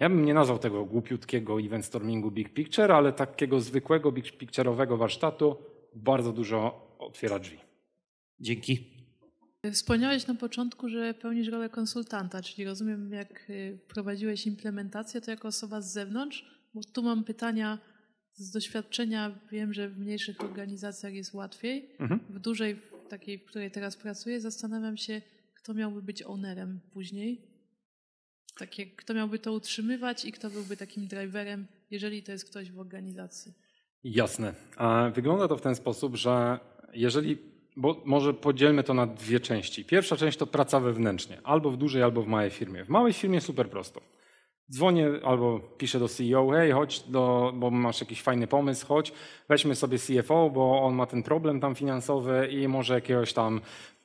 ja bym nie nazwał tego głupiutkiego event stormingu big picture, ale takiego zwykłego big picture'owego warsztatu bardzo dużo otwiera drzwi. Dzięki. Wspomniałeś na początku, że pełnisz rolę konsultanta, czyli rozumiem, jak y, prowadziłeś implementację, to jako osoba z zewnątrz, bo tu mam pytania z doświadczenia, wiem, że w mniejszych organizacjach jest łatwiej, mhm. w dużej, takiej, w której teraz pracuję, zastanawiam się, kto miałby być ownerem później, takie, kto miałby to utrzymywać i kto byłby takim driverem, jeżeli to jest ktoś w organizacji. Jasne. A wygląda to w ten sposób, że jeżeli bo może podzielmy to na dwie części. Pierwsza część to praca wewnętrznie, albo w dużej, albo w małej firmie. W małej firmie super prosto. Dzwonię albo piszę do CEO, hej, chodź, do, bo masz jakiś fajny pomysł, chodź, weźmy sobie CFO, bo on ma ten problem tam finansowy i może jakiegoś tam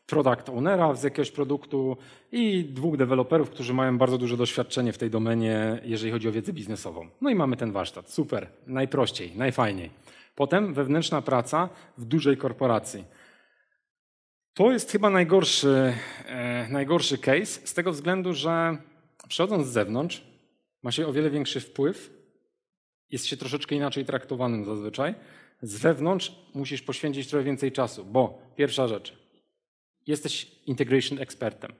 product ownera z jakiegoś produktu i dwóch deweloperów, którzy mają bardzo duże doświadczenie w tej domenie, jeżeli chodzi o wiedzę biznesową. No i mamy ten warsztat. Super, najprościej, najfajniej. Potem wewnętrzna praca w dużej korporacji to jest chyba najgorszy, e, najgorszy case, z tego względu, że przychodząc z zewnątrz, ma się o wiele większy wpływ, jest się troszeczkę inaczej traktowanym zazwyczaj. Z wewnątrz musisz poświęcić trochę więcej czasu, bo pierwsza rzecz, jesteś integration expertem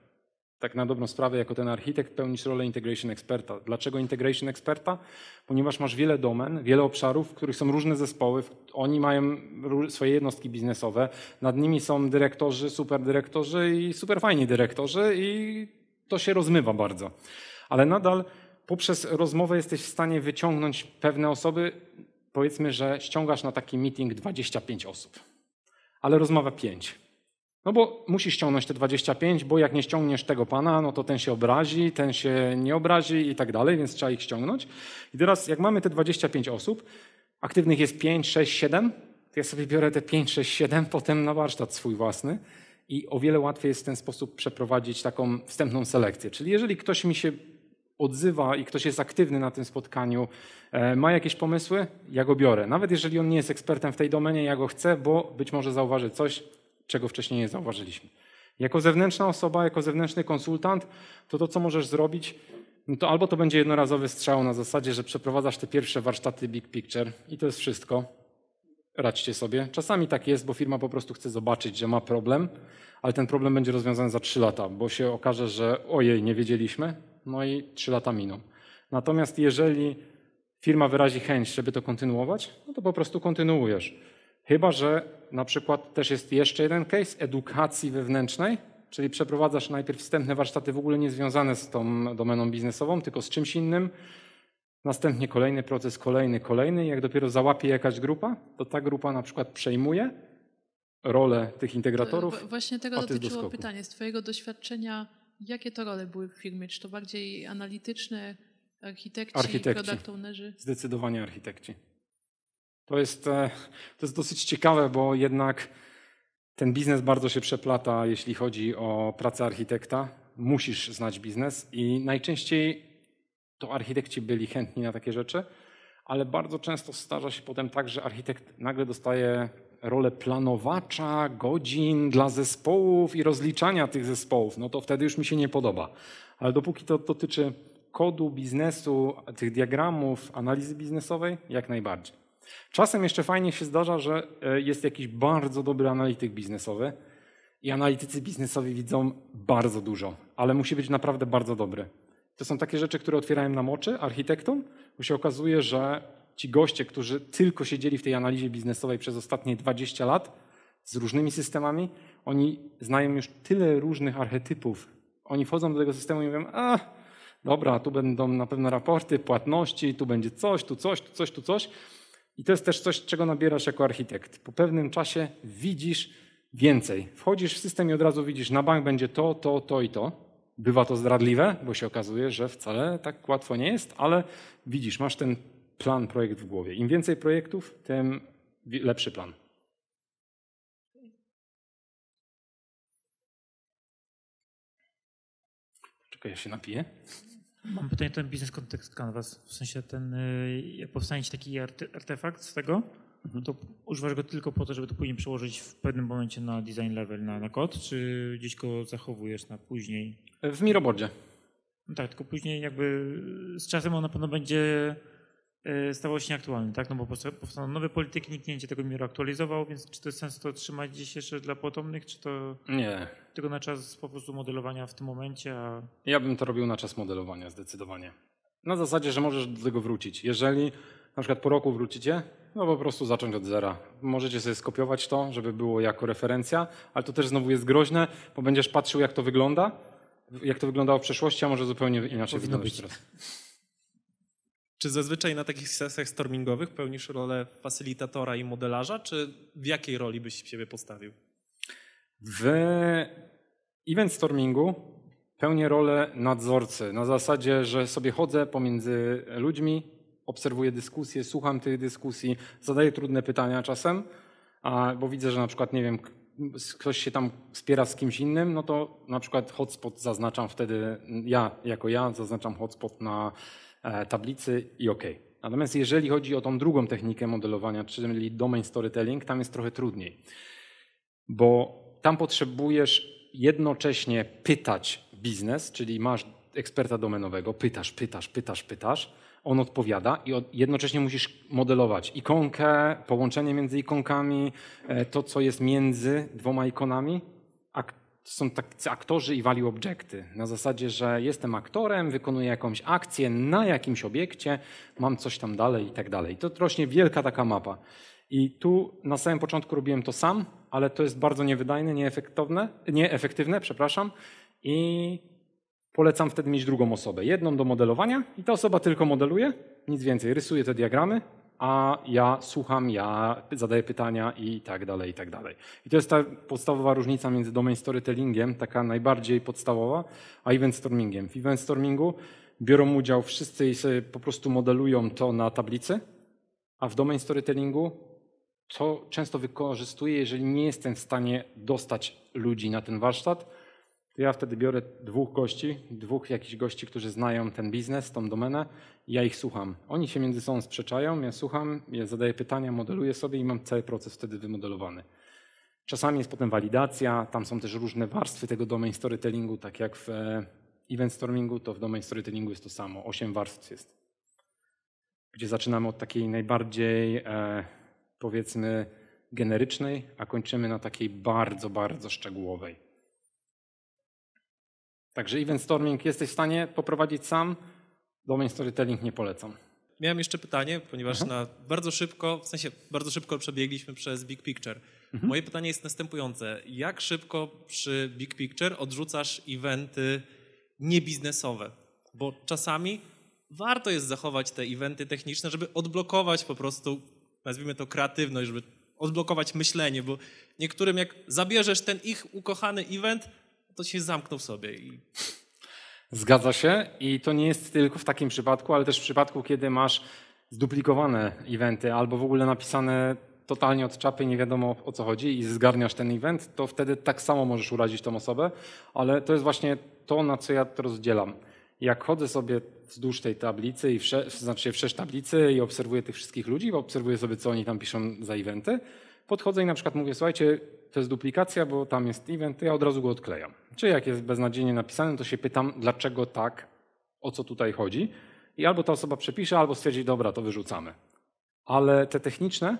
tak na dobrą sprawę, jako ten architekt pełnisz rolę integration experta. Dlaczego integration experta? Ponieważ masz wiele domen, wiele obszarów, w których są różne zespoły, oni mają swoje jednostki biznesowe, nad nimi są dyrektorzy, superdyrektorzy i superfajni dyrektorzy i to się rozmywa bardzo. Ale nadal poprzez rozmowę jesteś w stanie wyciągnąć pewne osoby, powiedzmy, że ściągasz na taki meeting 25 osób, ale rozmowa 5 no bo musisz ściągnąć te 25, bo jak nie ściągniesz tego pana, no to ten się obrazi, ten się nie obrazi i tak dalej, więc trzeba ich ściągnąć. I teraz jak mamy te 25 osób, aktywnych jest 5, 6, 7, to ja sobie biorę te 5, 6, 7 potem na warsztat swój własny i o wiele łatwiej jest w ten sposób przeprowadzić taką wstępną selekcję. Czyli jeżeli ktoś mi się odzywa i ktoś jest aktywny na tym spotkaniu, e, ma jakieś pomysły, ja go biorę. Nawet jeżeli on nie jest ekspertem w tej domenie, ja go chcę, bo być może zauważy coś, czego wcześniej nie zauważyliśmy. Jako zewnętrzna osoba, jako zewnętrzny konsultant, to to, co możesz zrobić, no to albo to będzie jednorazowy strzał na zasadzie, że przeprowadzasz te pierwsze warsztaty Big Picture i to jest wszystko. Radźcie sobie. Czasami tak jest, bo firma po prostu chce zobaczyć, że ma problem, ale ten problem będzie rozwiązany za 3 lata, bo się okaże, że ojej, nie wiedzieliśmy, no i 3 lata miną. Natomiast jeżeli firma wyrazi chęć, żeby to kontynuować, no to po prostu kontynuujesz. Chyba, że na przykład też jest jeszcze jeden case edukacji wewnętrznej, czyli przeprowadzasz najpierw wstępne warsztaty w ogóle nie związane z tą domeną biznesową, tylko z czymś innym. Następnie kolejny proces, kolejny, kolejny. Jak dopiero załapie jakaś grupa, to ta grupa na przykład przejmuje rolę tych integratorów. E, właśnie tego dotyczyło do pytanie. Z Twojego doświadczenia, jakie to role były w firmie? Czy to bardziej analityczne, architekci, architekci. product ownerzy? Zdecydowanie architekci. To jest, e, to jest dosyć ciekawe, bo jednak ten biznes bardzo się przeplata, jeśli chodzi o pracę architekta. Musisz znać biznes i najczęściej to architekci byli chętni na takie rzeczy, ale bardzo często zdarza się potem tak, że architekt nagle dostaje rolę planowacza, godzin dla zespołów i rozliczania tych zespołów. No to wtedy już mi się nie podoba. Ale dopóki to dotyczy kodu, biznesu, tych diagramów, analizy biznesowej, jak najbardziej. Czasem jeszcze fajnie się zdarza, że e, jest jakiś bardzo dobry analityk biznesowy i analitycy biznesowi widzą bardzo dużo, ale musi być naprawdę bardzo dobry. To są takie rzeczy, które otwierają na oczy architektom, bo się okazuje, że ci goście, którzy tylko siedzieli w tej analizie biznesowej przez ostatnie 20 lat z różnymi systemami, oni znają już tyle różnych archetypów. Oni wchodzą do tego systemu i mówią, a dobra, tu będą na pewno raporty, płatności, tu będzie coś, tu coś, tu coś, tu coś. Tu coś. I to jest też coś, czego nabierasz jako architekt. Po pewnym czasie widzisz więcej. Wchodzisz w system i od razu widzisz, na bank będzie to, to, to i to. Bywa to zdradliwe, bo się okazuje, że wcale tak łatwo nie jest, ale widzisz, masz ten plan, projekt w głowie. Im więcej projektów, tym lepszy plan. Czekaj, ja się napiję. Mam pytanie, ten biznes kontekst Canvas, w sensie ten, y, jak powstanie ci taki artefakt z tego, mhm. to używasz go tylko po to, żeby to później przełożyć w pewnym momencie na design level, na, na kod, czy gdzieś go zachowujesz na później? W Miroboardzie. tak, tylko później jakby z czasem on na pewno będzie Y, stało się nieaktualne, tak? No bo powstaną nowe polityki, nikt nie będzie tego miaru aktualizował, więc czy to jest sens to trzymać dziś jeszcze dla potomnych, czy to... Nie. Tylko na czas po prostu modelowania w tym momencie, a... Ja bym to robił na czas modelowania zdecydowanie. Na zasadzie, że możesz do tego wrócić. Jeżeli na przykład po roku wrócicie, no po prostu zacząć od zera. Możecie sobie skopiować to, żeby było jako referencja, ale to też znowu jest groźne, bo będziesz patrzył jak to wygląda, jak to wyglądało w przeszłości, a może zupełnie inaczej wyglądać teraz. Czy zazwyczaj na takich sesjach stormingowych pełnisz rolę facilitatora i modelarza, czy w jakiej roli byś siebie postawił? W event stormingu pełnię rolę nadzorcy. Na zasadzie, że sobie chodzę pomiędzy ludźmi, obserwuję dyskusje, słucham tych dyskusji, zadaję trudne pytania czasem, bo widzę, że na przykład, nie wiem, ktoś się tam spiera z kimś innym, no to na przykład hotspot zaznaczam wtedy, ja jako ja zaznaczam hotspot na E, tablicy i OK. Natomiast jeżeli chodzi o tą drugą technikę modelowania, czyli domain storytelling, tam jest trochę trudniej, bo tam potrzebujesz jednocześnie pytać biznes, czyli masz eksperta domenowego, pytasz, pytasz, pytasz, pytasz, on odpowiada i jednocześnie musisz modelować ikonkę, połączenie między ikonkami, e, to co jest między dwoma ikonami, a to są tacy aktorzy i value objecty. Na zasadzie, że jestem aktorem, wykonuję jakąś akcję na jakimś obiekcie, mam coś tam dalej i tak dalej. To rośnie wielka taka mapa. I tu na samym początku robiłem to sam, ale to jest bardzo niewydajne, nieefektowne, nieefektywne, przepraszam. I polecam wtedy mieć drugą osobę. Jedną do modelowania i ta osoba tylko modeluje, nic więcej, rysuje te diagramy, a ja słucham, ja zadaję pytania i tak dalej, i tak dalej. I to jest ta podstawowa różnica między domain storytellingiem, taka najbardziej podstawowa, a event stormingiem. W event stormingu biorą udział wszyscy i sobie po prostu modelują to na tablicy, a w domain storytellingu to często wykorzystuję, jeżeli nie jestem w stanie dostać ludzi na ten warsztat, to ja wtedy biorę dwóch gości, dwóch jakichś gości, którzy znają ten biznes, tą domenę, i ja ich słucham. Oni się między sobą sprzeczają, ja słucham, ja zadaję pytania, modeluję sobie i mam cały proces wtedy wymodelowany. Czasami jest potem walidacja, tam są też różne warstwy tego domain storytellingu, tak jak w e, event stormingu, to w domain storytellingu jest to samo, osiem warstw jest. Gdzie zaczynamy od takiej najbardziej, e, powiedzmy, generycznej, a kończymy na takiej bardzo, bardzo szczegółowej. Także event storming jesteś w stanie poprowadzić sam, domain storytelling nie polecam. Miałem jeszcze pytanie, ponieważ mhm. na bardzo szybko, w sensie bardzo szybko przebiegliśmy przez big picture. Mhm. Moje pytanie jest następujące. Jak szybko przy big picture odrzucasz eventy niebiznesowe? Bo czasami warto jest zachować te eventy techniczne, żeby odblokować po prostu, nazwijmy to kreatywność, żeby odblokować myślenie, bo niektórym jak zabierzesz ten ich ukochany event, to się zamknął w sobie. I... Zgadza się i to nie jest tylko w takim przypadku, ale też w przypadku, kiedy masz zduplikowane eventy albo w ogóle napisane totalnie od czapy, nie wiadomo o co chodzi i zgarniasz ten event, to wtedy tak samo możesz urazić tą osobę, ale to jest właśnie to, na co ja to rozdzielam. Jak chodzę sobie wzdłuż tej tablicy, i znaczy wszerz tablicy i obserwuję tych wszystkich ludzi, obserwuję sobie, co oni tam piszą za eventy, Podchodzę i na przykład mówię, słuchajcie, to jest duplikacja, bo tam jest event, to ja od razu go odklejam. Czy jak jest beznadziejnie napisane, to się pytam, dlaczego tak, o co tutaj chodzi. I albo ta osoba przepisze, albo stwierdzi, dobra, to wyrzucamy. Ale te techniczne,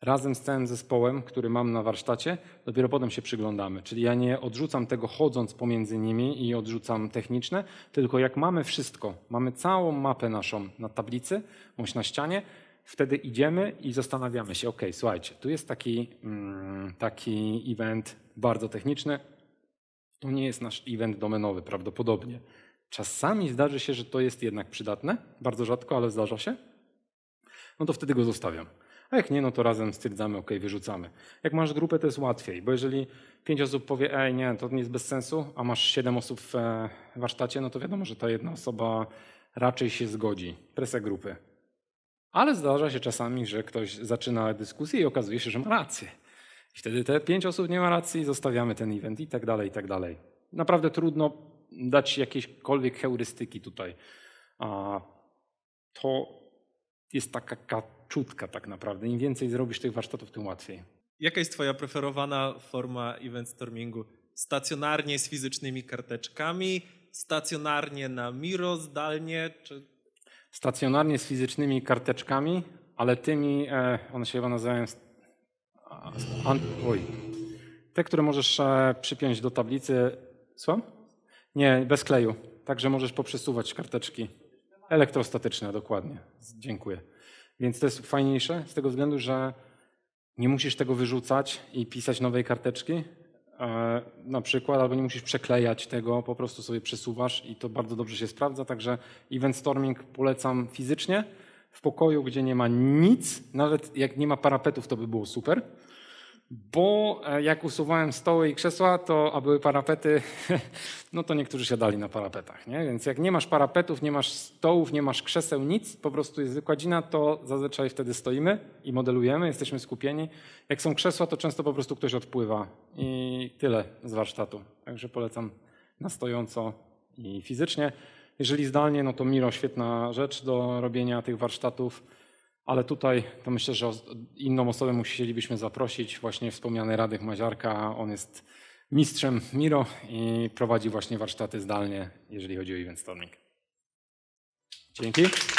razem z całym zespołem, który mam na warsztacie, dopiero potem się przyglądamy. Czyli ja nie odrzucam tego chodząc pomiędzy nimi i odrzucam techniczne, tylko jak mamy wszystko, mamy całą mapę naszą na tablicy bądź na ścianie, wtedy idziemy i zastanawiamy się, ok, słuchajcie, tu jest taki, mm, taki event bardzo techniczny, to nie jest nasz event domenowy prawdopodobnie. Czasami zdarzy się, że to jest jednak przydatne, bardzo rzadko, ale zdarza się. No to wtedy go zostawiam. A jak nie, no to razem stwierdzamy, ok, wyrzucamy. Jak masz grupę, to jest łatwiej, bo jeżeli pięć osób powie, ej, nie, to nie jest bez sensu, a masz siedem osób w e, warsztacie, no to wiadomo, że ta jedna osoba raczej się zgodzi. Presja grupy. Ale zdarza się czasami, że ktoś zaczyna dyskusję i okazuje się, że ma rację. I wtedy te pięć osób nie ma racji, zostawiamy ten event i tak dalej, i tak dalej. Naprawdę trudno dać jakiekolwiek heurystyki tutaj. A to jest taka kaczutka tak naprawdę. Im więcej zrobisz tych warsztatów, tym łatwiej. Jaka jest twoja preferowana forma event stormingu? Stacjonarnie z fizycznymi karteczkami, stacjonarnie na Miro, zdalnie, czy stacjonarnie z fizycznymi karteczkami, ale tymi, e, one się chyba nazywają. Oj. Te, które możesz e, przypiąć do tablicy. Co? Nie, bez kleju. Także możesz poprzesuwać karteczki. Elektrostatyczne, dokładnie. Dziękuję. Więc to jest fajniejsze z tego względu, że nie musisz tego wyrzucać i pisać nowej karteczki, E, na przykład, albo nie musisz przeklejać tego, po prostu sobie przesuwasz i to bardzo dobrze się sprawdza. Także event storming polecam fizycznie, w pokoju, gdzie nie ma nic, nawet jak nie ma parapetów, to by było super bo e, jak usuwałem stoły i krzesła, to a były parapety, [laughs] no to niektórzy siadali na parapetach. Nie? Więc jak nie masz parapetów, nie masz stołów, nie masz krzeseł, nic, po prostu jest wykładzina, to zazwyczaj wtedy stoimy i modelujemy, jesteśmy skupieni. Jak są krzesła, to często po prostu ktoś odpływa i tyle z warsztatu. Także polecam na stojąco i fizycznie. Jeżeli zdalnie, no to Miro świetna rzecz do robienia tych warsztatów ale tutaj to myślę, że inną osobę musielibyśmy zaprosić, właśnie wspomniany Radek Maziarka. On jest mistrzem Miro i prowadzi właśnie warsztaty zdalnie, jeżeli chodzi o event storming. Dzięki.